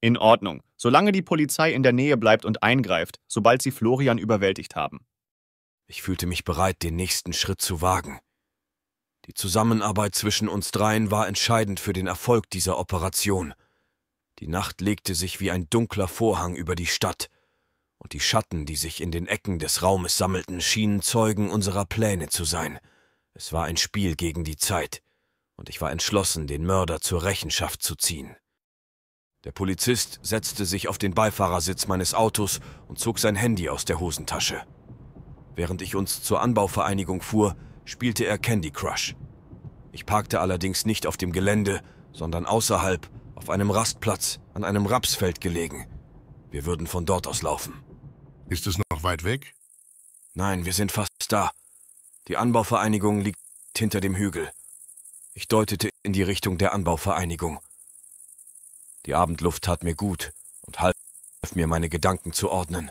In Ordnung, solange die Polizei in der Nähe bleibt und eingreift, sobald sie Florian überwältigt haben. Ich fühlte mich bereit, den nächsten Schritt zu wagen. Die Zusammenarbeit zwischen uns dreien war entscheidend für den Erfolg dieser Operation. Die Nacht legte sich wie ein dunkler Vorhang über die Stadt, und die Schatten, die sich in den Ecken des Raumes sammelten, schienen Zeugen unserer Pläne zu sein. Es war ein Spiel gegen die Zeit, und ich war entschlossen, den Mörder zur Rechenschaft zu ziehen. Der Polizist setzte sich auf den Beifahrersitz meines Autos und zog sein Handy aus der Hosentasche. Während ich uns zur Anbauvereinigung fuhr, spielte er Candy Crush. Ich parkte allerdings nicht auf dem Gelände, sondern außerhalb, auf einem Rastplatz, an einem Rapsfeld gelegen. Wir würden von dort aus laufen. Ist es noch weit weg? Nein, wir sind fast da. Die Anbauvereinigung liegt hinter dem Hügel. Ich deutete in die Richtung der Anbauvereinigung. Die Abendluft tat mir gut und half mir, meine Gedanken zu ordnen.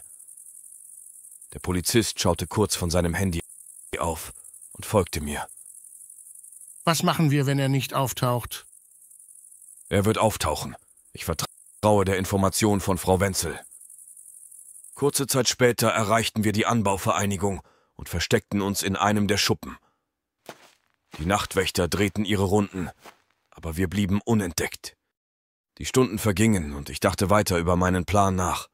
Der Polizist schaute kurz von seinem Handy auf und folgte mir. Was machen wir, wenn er nicht auftaucht? Er wird auftauchen. Ich vertraue der Information von Frau Wenzel. Kurze Zeit später erreichten wir die Anbauvereinigung und versteckten uns in einem der Schuppen. Die Nachtwächter drehten ihre Runden, aber wir blieben unentdeckt. Die Stunden vergingen und ich dachte weiter über meinen Plan nach.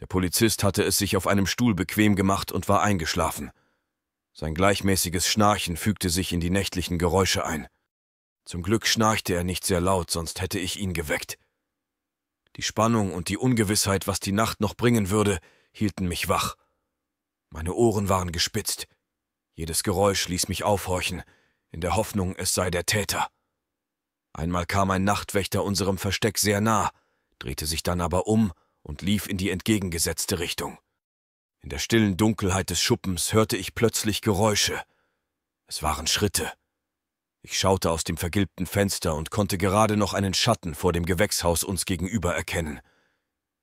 Der Polizist hatte es sich auf einem Stuhl bequem gemacht und war eingeschlafen. Sein gleichmäßiges Schnarchen fügte sich in die nächtlichen Geräusche ein. Zum Glück schnarchte er nicht sehr laut, sonst hätte ich ihn geweckt. Die Spannung und die Ungewissheit, was die Nacht noch bringen würde, hielten mich wach. Meine Ohren waren gespitzt. Jedes Geräusch ließ mich aufhorchen, in der Hoffnung, es sei der Täter. Einmal kam ein Nachtwächter unserem Versteck sehr nah, drehte sich dann aber um und lief in die entgegengesetzte Richtung. In der stillen Dunkelheit des Schuppens hörte ich plötzlich Geräusche. Es waren Schritte. Ich schaute aus dem vergilbten Fenster und konnte gerade noch einen Schatten vor dem Gewächshaus uns gegenüber erkennen.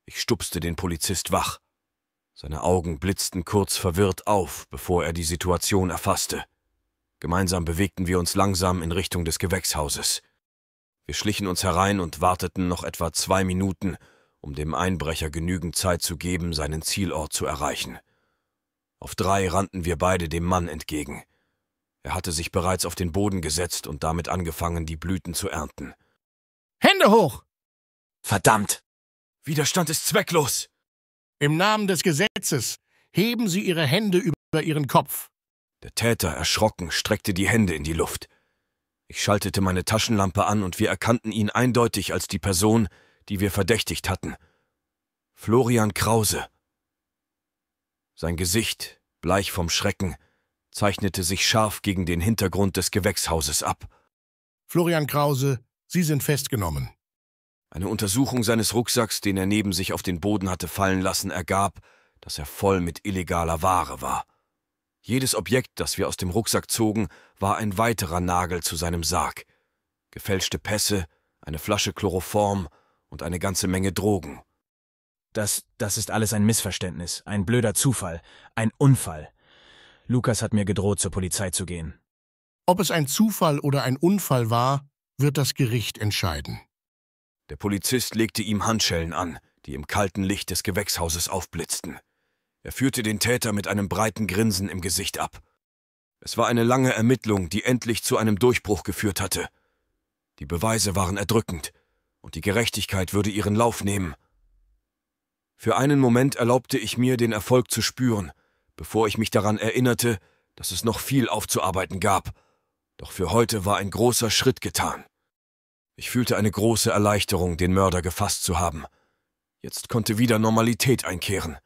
Ich stupste den Polizist wach. Seine Augen blitzten kurz verwirrt auf, bevor er die Situation erfasste. Gemeinsam bewegten wir uns langsam in Richtung des Gewächshauses. Wir schlichen uns herein und warteten noch etwa zwei Minuten, um dem Einbrecher genügend Zeit zu geben, seinen Zielort zu erreichen. Auf drei rannten wir beide dem Mann entgegen. Er hatte sich bereits auf den Boden gesetzt und damit angefangen, die Blüten zu ernten. Hände hoch! Verdammt! Widerstand ist zwecklos! Im Namen des Gesetzes heben Sie Ihre Hände über Ihren Kopf. Der Täter, erschrocken, streckte die Hände in die Luft. Ich schaltete meine Taschenlampe an und wir erkannten ihn eindeutig als die Person, die wir verdächtigt hatten. Florian Krause. Sein Gesicht, bleich vom Schrecken, zeichnete sich scharf gegen den Hintergrund des Gewächshauses ab. Florian Krause, Sie sind festgenommen. Eine Untersuchung seines Rucksacks, den er neben sich auf den Boden hatte fallen lassen, ergab, dass er voll mit illegaler Ware war. Jedes Objekt, das wir aus dem Rucksack zogen, war ein weiterer Nagel zu seinem Sarg. Gefälschte Pässe, eine Flasche Chloroform, und eine ganze Menge Drogen. Das, das ist alles ein Missverständnis, ein blöder Zufall, ein Unfall. Lukas hat mir gedroht, zur Polizei zu gehen. Ob es ein Zufall oder ein Unfall war, wird das Gericht entscheiden. Der Polizist legte ihm Handschellen an, die im kalten Licht des Gewächshauses aufblitzten. Er führte den Täter mit einem breiten Grinsen im Gesicht ab. Es war eine lange Ermittlung, die endlich zu einem Durchbruch geführt hatte. Die Beweise waren erdrückend und die Gerechtigkeit würde ihren Lauf nehmen. Für einen Moment erlaubte ich mir, den Erfolg zu spüren, bevor ich mich daran erinnerte, dass es noch viel aufzuarbeiten gab. Doch für heute war ein großer Schritt getan. Ich fühlte eine große Erleichterung, den Mörder gefasst zu haben. Jetzt konnte wieder Normalität einkehren.